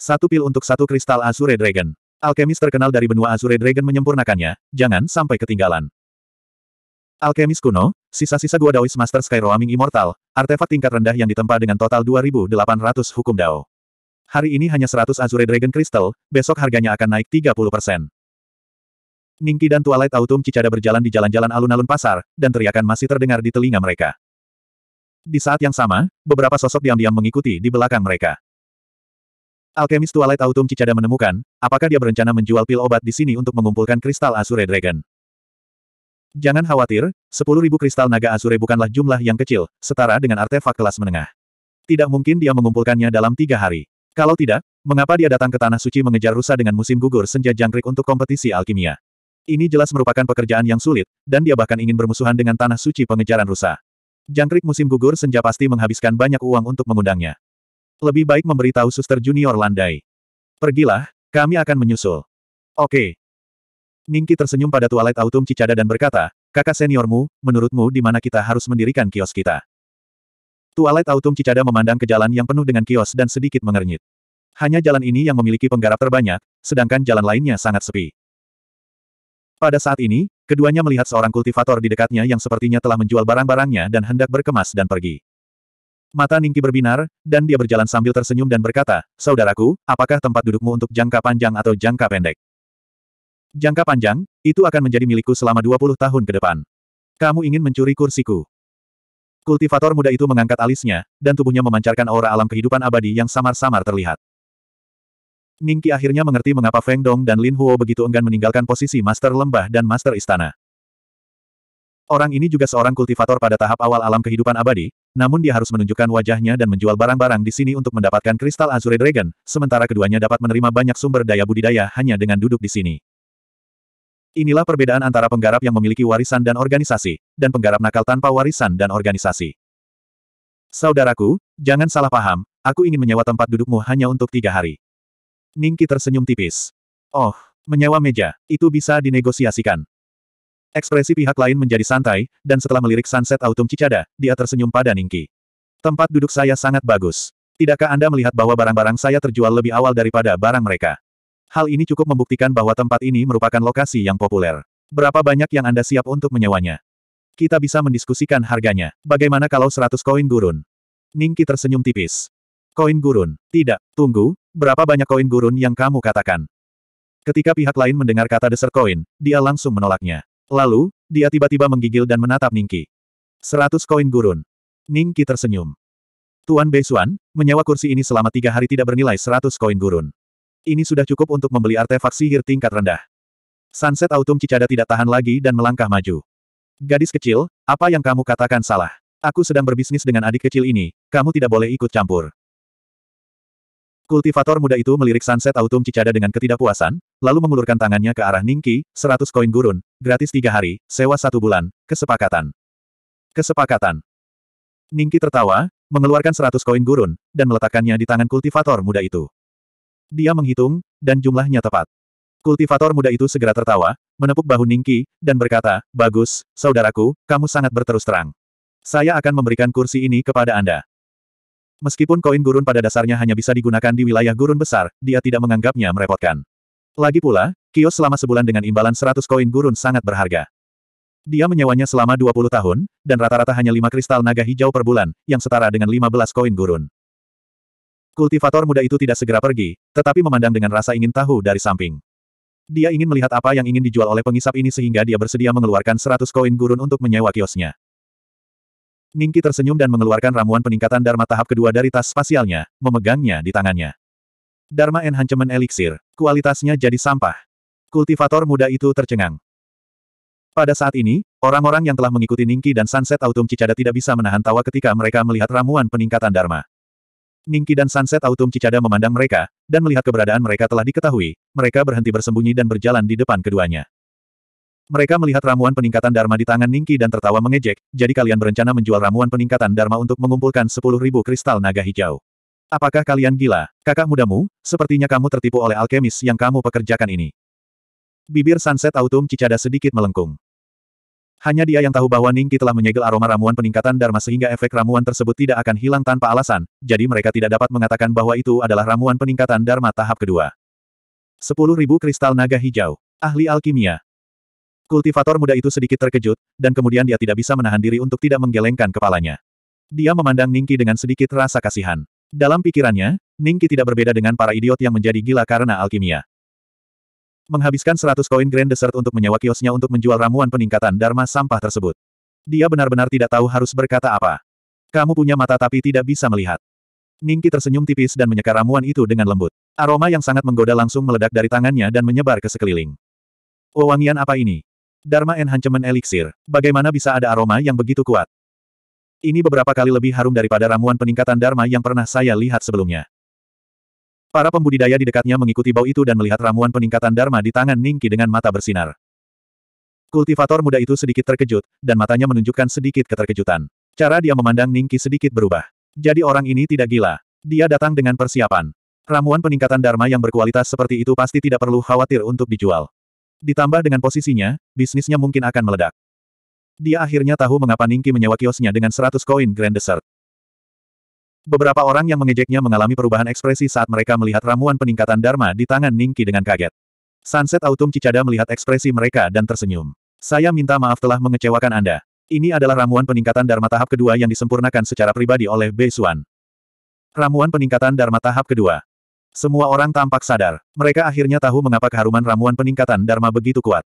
Satu pil untuk satu kristal Azure Dragon. Alkemis terkenal dari benua Azure Dragon menyempurnakannya, jangan sampai ketinggalan. Alkemis kuno, sisa-sisa gua Daois Master Skyroaming Immortal, artefak tingkat rendah yang ditempa dengan total 2800 hukum Dao. Hari ini hanya 100 Azure Dragon Crystal, besok harganya akan naik 30%. Ningki dan Twilight Autumn Cicada berjalan di jalan-jalan alun-alun pasar, dan teriakan masih terdengar di telinga mereka. Di saat yang sama, beberapa sosok diam-diam mengikuti di belakang mereka. Alkemis Twilight Autumn Cicada menemukan, apakah dia berencana menjual pil obat di sini untuk mengumpulkan kristal Azure Dragon. Jangan khawatir, 10.000 kristal naga Azure bukanlah jumlah yang kecil, setara dengan artefak kelas menengah. Tidak mungkin dia mengumpulkannya dalam tiga hari. Kalau tidak, mengapa dia datang ke Tanah Suci mengejar rusa dengan musim gugur senja jangkrik untuk kompetisi alkimia? Ini jelas merupakan pekerjaan yang sulit, dan dia bahkan ingin bermusuhan dengan Tanah Suci pengejaran rusa. Jangkrik musim gugur senja pasti menghabiskan banyak uang untuk mengundangnya. Lebih baik memberitahu suster junior landai. Pergilah, kami akan menyusul. Oke. Ningki tersenyum pada tualet autumn Cicada dan berkata, kakak seniormu, menurutmu di mana kita harus mendirikan kios kita? Tualet Autumn Cicada memandang ke jalan yang penuh dengan kios dan sedikit mengernyit. Hanya jalan ini yang memiliki penggarap terbanyak, sedangkan jalan lainnya sangat sepi. Pada saat ini, keduanya melihat seorang kultivator di dekatnya yang sepertinya telah menjual barang-barangnya dan hendak berkemas dan pergi. Mata Ningki berbinar, dan dia berjalan sambil tersenyum dan berkata, Saudaraku, apakah tempat dudukmu untuk jangka panjang atau jangka pendek? Jangka panjang, itu akan menjadi milikku selama 20 tahun ke depan. Kamu ingin mencuri kursiku. Kultivator muda itu mengangkat alisnya, dan tubuhnya memancarkan aura alam kehidupan abadi yang samar-samar terlihat. Ningki akhirnya mengerti mengapa Feng Dong dan Lin Huo begitu enggan meninggalkan posisi Master Lembah dan Master Istana. Orang ini juga seorang kultivator pada tahap awal alam kehidupan abadi, namun dia harus menunjukkan wajahnya dan menjual barang-barang di sini untuk mendapatkan kristal Azure Dragon, sementara keduanya dapat menerima banyak sumber daya budidaya hanya dengan duduk di sini. Inilah perbedaan antara penggarap yang memiliki warisan dan organisasi, dan penggarap nakal tanpa warisan dan organisasi. Saudaraku, jangan salah paham, aku ingin menyewa tempat dudukmu hanya untuk tiga hari. Ningki tersenyum tipis. Oh, menyewa meja, itu bisa dinegosiasikan. Ekspresi pihak lain menjadi santai, dan setelah melirik sunset autumn Cicada, dia tersenyum pada Ningki. Tempat duduk saya sangat bagus. Tidakkah Anda melihat bahwa barang-barang saya terjual lebih awal daripada barang mereka? Hal ini cukup membuktikan bahwa tempat ini merupakan lokasi yang populer. Berapa banyak yang Anda siap untuk menyewanya? Kita bisa mendiskusikan harganya. Bagaimana kalau 100 koin gurun? Ningki tersenyum tipis. Koin gurun? Tidak, tunggu, berapa banyak koin gurun yang kamu katakan? Ketika pihak lain mendengar kata deser koin, dia langsung menolaknya. Lalu, dia tiba-tiba menggigil dan menatap Ningki. 100 koin gurun. Ningki tersenyum. Tuan Beisuan, menyewa kursi ini selama tiga hari tidak bernilai 100 koin gurun. Ini sudah cukup untuk membeli artefak sihir tingkat rendah. Sunset Autumn Cicada tidak tahan lagi dan melangkah maju. Gadis kecil, apa yang kamu katakan salah? Aku sedang berbisnis dengan adik kecil ini, kamu tidak boleh ikut campur. Kultivator muda itu melirik Sunset Autumn Cicada dengan ketidakpuasan, lalu mengulurkan tangannya ke arah Ningki, 100 koin gurun, gratis tiga hari, sewa satu bulan, kesepakatan. Kesepakatan. Ningki tertawa, mengeluarkan 100 koin gurun, dan meletakkannya di tangan kultivator muda itu. Dia menghitung, dan jumlahnya tepat. Kultivator muda itu segera tertawa, menepuk bahu Ningki, dan berkata, Bagus, saudaraku, kamu sangat berterus terang. Saya akan memberikan kursi ini kepada Anda. Meskipun koin gurun pada dasarnya hanya bisa digunakan di wilayah gurun besar, dia tidak menganggapnya merepotkan. Lagi pula, kios selama sebulan dengan imbalan 100 koin gurun sangat berharga. Dia menyewanya selama 20 tahun, dan rata-rata hanya 5 kristal naga hijau per bulan, yang setara dengan 15 koin gurun. Kultivator muda itu tidak segera pergi, tetapi memandang dengan rasa ingin tahu dari samping. Dia ingin melihat apa yang ingin dijual oleh pengisap ini sehingga dia bersedia mengeluarkan 100 koin gurun untuk menyewa kiosnya. Ningki tersenyum dan mengeluarkan ramuan peningkatan Dharma tahap kedua dari tas spasialnya, memegangnya di tangannya. Dharma Enhancement Elixir, kualitasnya jadi sampah. Kultivator muda itu tercengang. Pada saat ini, orang-orang yang telah mengikuti Ningki dan Sunset Autumn Cicada tidak bisa menahan tawa ketika mereka melihat ramuan peningkatan Dharma. Ningki dan Sunset Autumn Cicada memandang mereka, dan melihat keberadaan mereka telah diketahui, mereka berhenti bersembunyi dan berjalan di depan keduanya. Mereka melihat ramuan peningkatan Dharma di tangan Ningki dan tertawa mengejek, jadi kalian berencana menjual ramuan peningkatan Dharma untuk mengumpulkan ribu kristal naga hijau. Apakah kalian gila? Kakak mudamu, sepertinya kamu tertipu oleh alkemis yang kamu pekerjakan ini. Bibir Sunset Autumn Cicada sedikit melengkung. Hanya dia yang tahu bahwa Ningki telah menyegel aroma ramuan peningkatan Dharma sehingga efek ramuan tersebut tidak akan hilang tanpa alasan, jadi mereka tidak dapat mengatakan bahwa itu adalah ramuan peningkatan Dharma tahap kedua. 10.000 kristal naga hijau. Ahli alkimia. Kultivator muda itu sedikit terkejut, dan kemudian dia tidak bisa menahan diri untuk tidak menggelengkan kepalanya. Dia memandang Ningki dengan sedikit rasa kasihan. Dalam pikirannya, Ningki tidak berbeda dengan para idiot yang menjadi gila karena alkimia. Menghabiskan 100 koin Grand Desert untuk menyewa kiosnya untuk menjual ramuan peningkatan Dharma sampah tersebut. Dia benar-benar tidak tahu harus berkata apa. Kamu punya mata tapi tidak bisa melihat. Ningki tersenyum tipis dan menyeka ramuan itu dengan lembut. Aroma yang sangat menggoda langsung meledak dari tangannya dan menyebar ke sekeliling. Wewangian apa ini? Dharma Enhancement Elixir. Bagaimana bisa ada aroma yang begitu kuat? Ini beberapa kali lebih harum daripada ramuan peningkatan Dharma yang pernah saya lihat sebelumnya. Para pembudidaya di dekatnya mengikuti bau itu dan melihat ramuan peningkatan Dharma di tangan Ningki dengan mata bersinar. Kultivator muda itu sedikit terkejut, dan matanya menunjukkan sedikit keterkejutan. Cara dia memandang Ningki sedikit berubah. Jadi orang ini tidak gila. Dia datang dengan persiapan. Ramuan peningkatan Dharma yang berkualitas seperti itu pasti tidak perlu khawatir untuk dijual. Ditambah dengan posisinya, bisnisnya mungkin akan meledak. Dia akhirnya tahu mengapa Ningki menyewa kiosnya dengan 100 koin Grand Desert. Beberapa orang yang mengejeknya mengalami perubahan ekspresi saat mereka melihat ramuan peningkatan Dharma di tangan Ningki dengan kaget. Sunset Autumn Cicada melihat ekspresi mereka dan tersenyum. Saya minta maaf telah mengecewakan Anda. Ini adalah ramuan peningkatan Dharma tahap kedua yang disempurnakan secara pribadi oleh Bei Xuan. Ramuan peningkatan Dharma tahap kedua. Semua orang tampak sadar. Mereka akhirnya tahu mengapa keharuman ramuan peningkatan Dharma begitu kuat.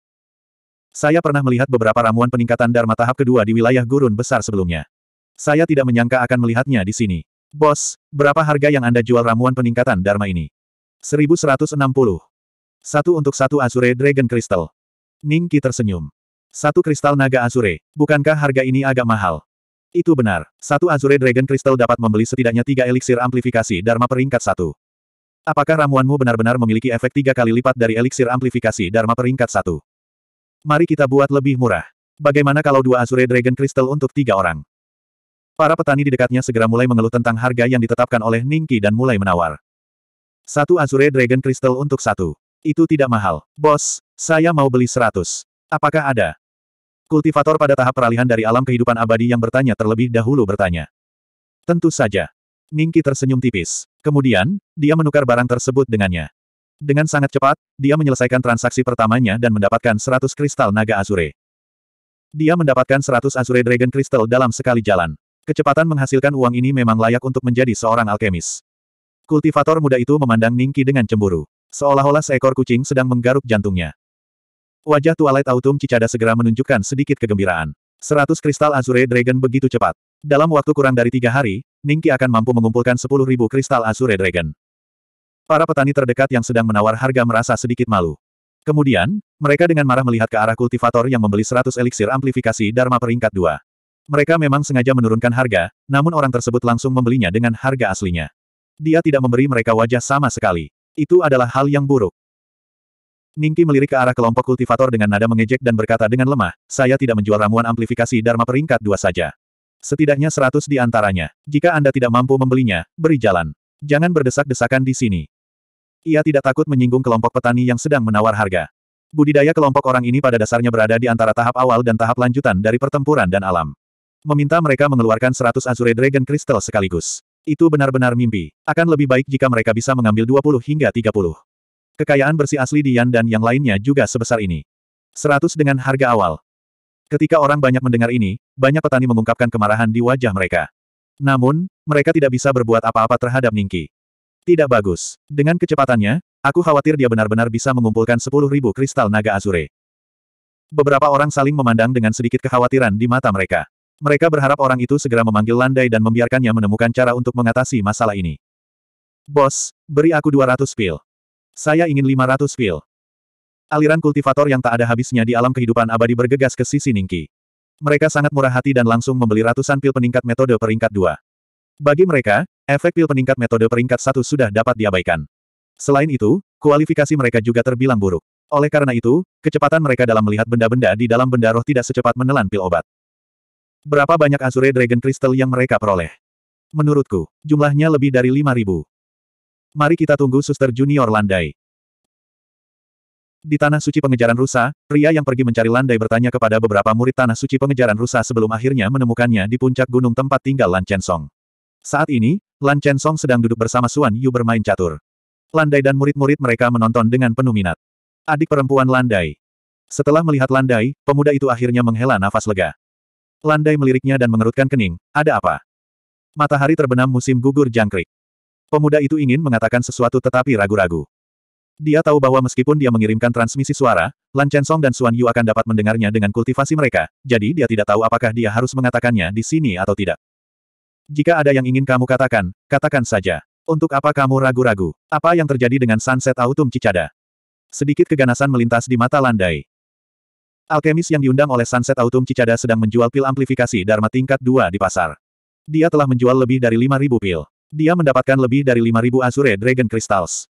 Saya pernah melihat beberapa ramuan peningkatan Dharma tahap kedua di wilayah gurun besar sebelumnya. Saya tidak menyangka akan melihatnya di sini. Bos, berapa harga yang Anda jual ramuan peningkatan Dharma ini? 1160. Satu untuk satu Azure Dragon Crystal. Ning Ningki tersenyum. Satu kristal naga Azure, bukankah harga ini agak mahal? Itu benar, satu Azure Dragon Crystal dapat membeli setidaknya tiga eliksir amplifikasi Dharma peringkat satu. Apakah ramuanmu benar-benar memiliki efek tiga kali lipat dari eliksir amplifikasi Dharma peringkat satu? Mari kita buat lebih murah. Bagaimana kalau dua Azure Dragon Crystal untuk tiga orang? Para petani di dekatnya segera mulai mengeluh tentang harga yang ditetapkan oleh Ningki dan mulai menawar. Satu Azure Dragon Crystal untuk satu. Itu tidak mahal. Bos, saya mau beli seratus. Apakah ada? Kultivator pada tahap peralihan dari alam kehidupan abadi yang bertanya terlebih dahulu bertanya. Tentu saja. Ningki tersenyum tipis. Kemudian, dia menukar barang tersebut dengannya. Dengan sangat cepat, dia menyelesaikan transaksi pertamanya dan mendapatkan seratus kristal naga azure. Dia mendapatkan seratus azure dragon Crystal dalam sekali jalan. Kecepatan menghasilkan uang ini memang layak untuk menjadi seorang alkemis. Kultivator muda itu memandang Ningki dengan cemburu. Seolah-olah seekor kucing sedang menggaruk jantungnya. Wajah Twilight Autumn Cicada segera menunjukkan sedikit kegembiraan. Seratus kristal Azure Dragon begitu cepat. Dalam waktu kurang dari tiga hari, Ningki akan mampu mengumpulkan sepuluh ribu kristal Azure Dragon. Para petani terdekat yang sedang menawar harga merasa sedikit malu. Kemudian, mereka dengan marah melihat ke arah kultivator yang membeli seratus eliksir amplifikasi Dharma peringkat dua. Mereka memang sengaja menurunkan harga, namun orang tersebut langsung membelinya dengan harga aslinya. Dia tidak memberi mereka wajah sama sekali. Itu adalah hal yang buruk. Ningki melirik ke arah kelompok kultivator dengan nada mengejek dan berkata dengan lemah, saya tidak menjual ramuan amplifikasi Dharma peringkat dua saja. Setidaknya seratus di antaranya. Jika Anda tidak mampu membelinya, beri jalan. Jangan berdesak-desakan di sini. Ia tidak takut menyinggung kelompok petani yang sedang menawar harga. Budidaya kelompok orang ini pada dasarnya berada di antara tahap awal dan tahap lanjutan dari pertempuran dan alam. Meminta mereka mengeluarkan 100 Azure Dragon Crystal sekaligus. Itu benar-benar mimpi. Akan lebih baik jika mereka bisa mengambil 20 hingga 30. Kekayaan bersih asli Dian dan yang lainnya juga sebesar ini. 100 dengan harga awal. Ketika orang banyak mendengar ini, banyak petani mengungkapkan kemarahan di wajah mereka. Namun, mereka tidak bisa berbuat apa-apa terhadap Ningki. Tidak bagus. Dengan kecepatannya, aku khawatir dia benar-benar bisa mengumpulkan 10.000 kristal naga azure. Beberapa orang saling memandang dengan sedikit kekhawatiran di mata mereka. Mereka berharap orang itu segera memanggil landai dan membiarkannya menemukan cara untuk mengatasi masalah ini. Bos, beri aku 200 pil. Saya ingin 500 pil. Aliran kultivator yang tak ada habisnya di alam kehidupan abadi bergegas ke sisi Ningki. Mereka sangat murah hati dan langsung membeli ratusan pil peningkat metode peringkat 2. Bagi mereka, efek pil peningkat metode peringkat satu sudah dapat diabaikan. Selain itu, kualifikasi mereka juga terbilang buruk. Oleh karena itu, kecepatan mereka dalam melihat benda-benda di dalam benda roh tidak secepat menelan pil obat. Berapa banyak Azure Dragon Crystal yang mereka peroleh? Menurutku, jumlahnya lebih dari 5.000. Mari kita tunggu suster junior landai. Di Tanah Suci Pengejaran Rusa, pria yang pergi mencari landai bertanya kepada beberapa murid Tanah Suci Pengejaran Rusa sebelum akhirnya menemukannya di puncak gunung tempat tinggal Lan Chensong. Saat ini, Lan Chensong sedang duduk bersama Suan Yu bermain catur. Landai dan murid-murid mereka menonton dengan penuh minat. Adik perempuan Landai. Setelah melihat Landai, pemuda itu akhirnya menghela nafas lega. Landai meliriknya dan mengerutkan kening, ada apa? Matahari terbenam musim gugur jangkrik. Pemuda itu ingin mengatakan sesuatu tetapi ragu-ragu. Dia tahu bahwa meskipun dia mengirimkan transmisi suara, Lan Chensong dan Xuan Yu akan dapat mendengarnya dengan kultivasi mereka, jadi dia tidak tahu apakah dia harus mengatakannya di sini atau tidak. Jika ada yang ingin kamu katakan, katakan saja. Untuk apa kamu ragu-ragu? Apa yang terjadi dengan sunset autumn cicada? Sedikit keganasan melintas di mata landai. Alkemis yang diundang oleh Sunset Autumn Cicada sedang menjual pil amplifikasi Dharma tingkat 2 di pasar. Dia telah menjual lebih dari 5.000 pil. Dia mendapatkan lebih dari 5.000 Azure Dragon Crystals.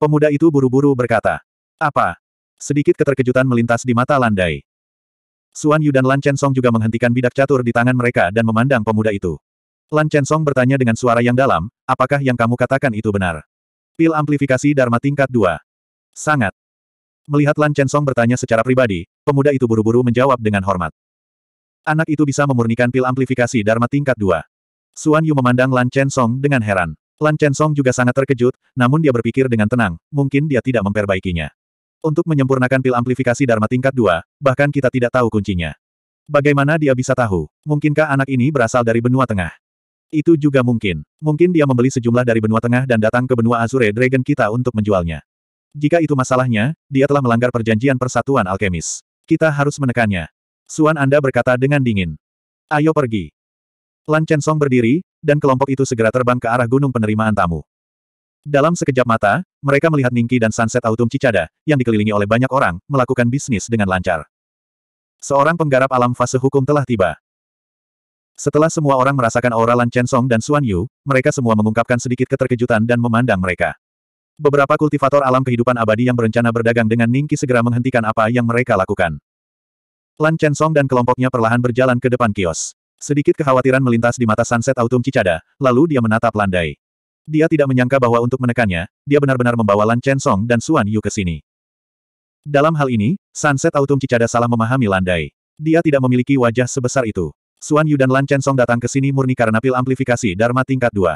Pemuda itu buru-buru berkata. Apa? Sedikit keterkejutan melintas di mata Landai. Suan Yu dan Lan Song juga menghentikan bidak catur di tangan mereka dan memandang pemuda itu. Lan Song bertanya dengan suara yang dalam, apakah yang kamu katakan itu benar? Pil amplifikasi Dharma tingkat 2. Sangat. Melihat Lan Song bertanya secara pribadi, pemuda itu buru-buru menjawab dengan hormat. Anak itu bisa memurnikan pil amplifikasi Dharma tingkat 2. Suan Yu memandang Lan Song dengan heran. Lan Song juga sangat terkejut, namun dia berpikir dengan tenang, mungkin dia tidak memperbaikinya. Untuk menyempurnakan pil amplifikasi Dharma tingkat 2, bahkan kita tidak tahu kuncinya. Bagaimana dia bisa tahu? Mungkinkah anak ini berasal dari benua tengah? Itu juga mungkin. Mungkin dia membeli sejumlah dari benua tengah dan datang ke benua Azure Dragon kita untuk menjualnya. Jika itu masalahnya, dia telah melanggar perjanjian persatuan alkemis. Kita harus menekannya. Suan Anda berkata dengan dingin. Ayo pergi. Lan Chen Song berdiri, dan kelompok itu segera terbang ke arah gunung penerimaan tamu. Dalam sekejap mata, mereka melihat Ningki dan sunset autumn Cicada, yang dikelilingi oleh banyak orang, melakukan bisnis dengan lancar. Seorang penggarap alam fase hukum telah tiba. Setelah semua orang merasakan aura Lan Chen Song dan Suan Yu, mereka semua mengungkapkan sedikit keterkejutan dan memandang mereka. Beberapa kultivator alam kehidupan abadi yang berencana berdagang dengan Ningki segera menghentikan apa yang mereka lakukan. Lan Chen Song dan kelompoknya perlahan berjalan ke depan kios. Sedikit kekhawatiran melintas di mata sunset autumn Cicada, lalu dia menatap landai. Dia tidak menyangka bahwa untuk menekannya, dia benar-benar membawa Lan Chen Song dan Suan Yu ke sini. Dalam hal ini, sunset autumn Cicada salah memahami landai. Dia tidak memiliki wajah sebesar itu. Suan Yu dan Lan Chen Song datang ke sini murni karena pil amplifikasi Dharma tingkat 2.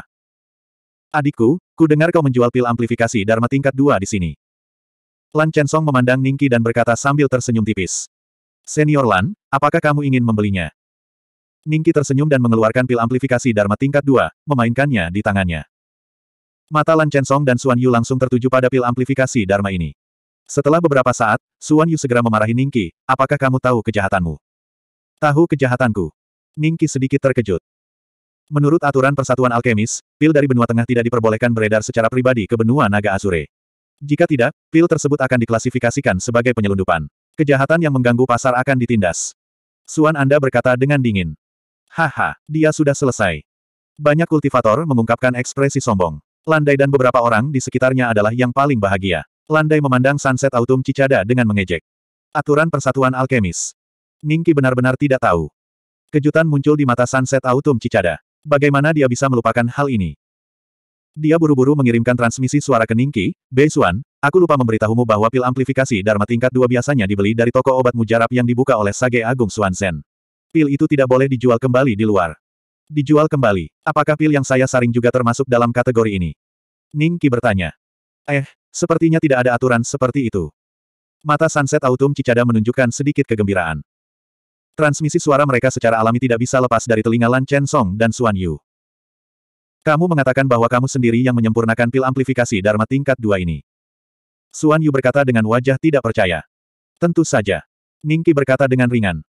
Adikku, Ku dengar kau menjual pil amplifikasi Dharma tingkat dua di sini. Lan Chen Song memandang Ningki dan berkata sambil tersenyum tipis. Senior Lan, apakah kamu ingin membelinya? Ningki tersenyum dan mengeluarkan pil amplifikasi Dharma tingkat dua, memainkannya di tangannya. Mata Lan Chen Song dan Xuan Yu langsung tertuju pada pil amplifikasi Dharma ini. Setelah beberapa saat, Xuan Yu segera memarahi Ningki, apakah kamu tahu kejahatanmu? Tahu kejahatanku. Ningki sedikit terkejut. Menurut aturan Persatuan Alkemis, pil dari benua tengah tidak diperbolehkan beredar secara pribadi ke benua naga Azure. Jika tidak, pil tersebut akan diklasifikasikan sebagai penyelundupan. Kejahatan yang mengganggu pasar akan ditindas. Suan Anda berkata dengan dingin. Haha, dia sudah selesai. Banyak kultivator mengungkapkan ekspresi sombong. Landai dan beberapa orang di sekitarnya adalah yang paling bahagia. Landai memandang sunset autumn Cicada dengan mengejek. Aturan Persatuan Alkemis. Ningki benar-benar tidak tahu. Kejutan muncul di mata sunset autumn Cicada. Bagaimana dia bisa melupakan hal ini? Dia buru-buru mengirimkan transmisi suara ke Ningki, Beisuan, aku lupa memberitahumu bahwa pil amplifikasi Dharma tingkat 2 biasanya dibeli dari toko obat mujarab yang dibuka oleh Sage Agung Suansen. Pil itu tidak boleh dijual kembali di luar. Dijual kembali. Apakah pil yang saya saring juga termasuk dalam kategori ini? Ningki bertanya. Eh, sepertinya tidak ada aturan seperti itu. Mata sunset autumn Cicada menunjukkan sedikit kegembiraan. Transmisi suara mereka secara alami tidak bisa lepas dari telinga Lan Chen Song dan Xuan Yu. Kamu mengatakan bahwa kamu sendiri yang menyempurnakan pil amplifikasi Dharma tingkat dua ini. Xuan Yu berkata dengan wajah tidak percaya. Tentu saja. Ningki berkata dengan ringan.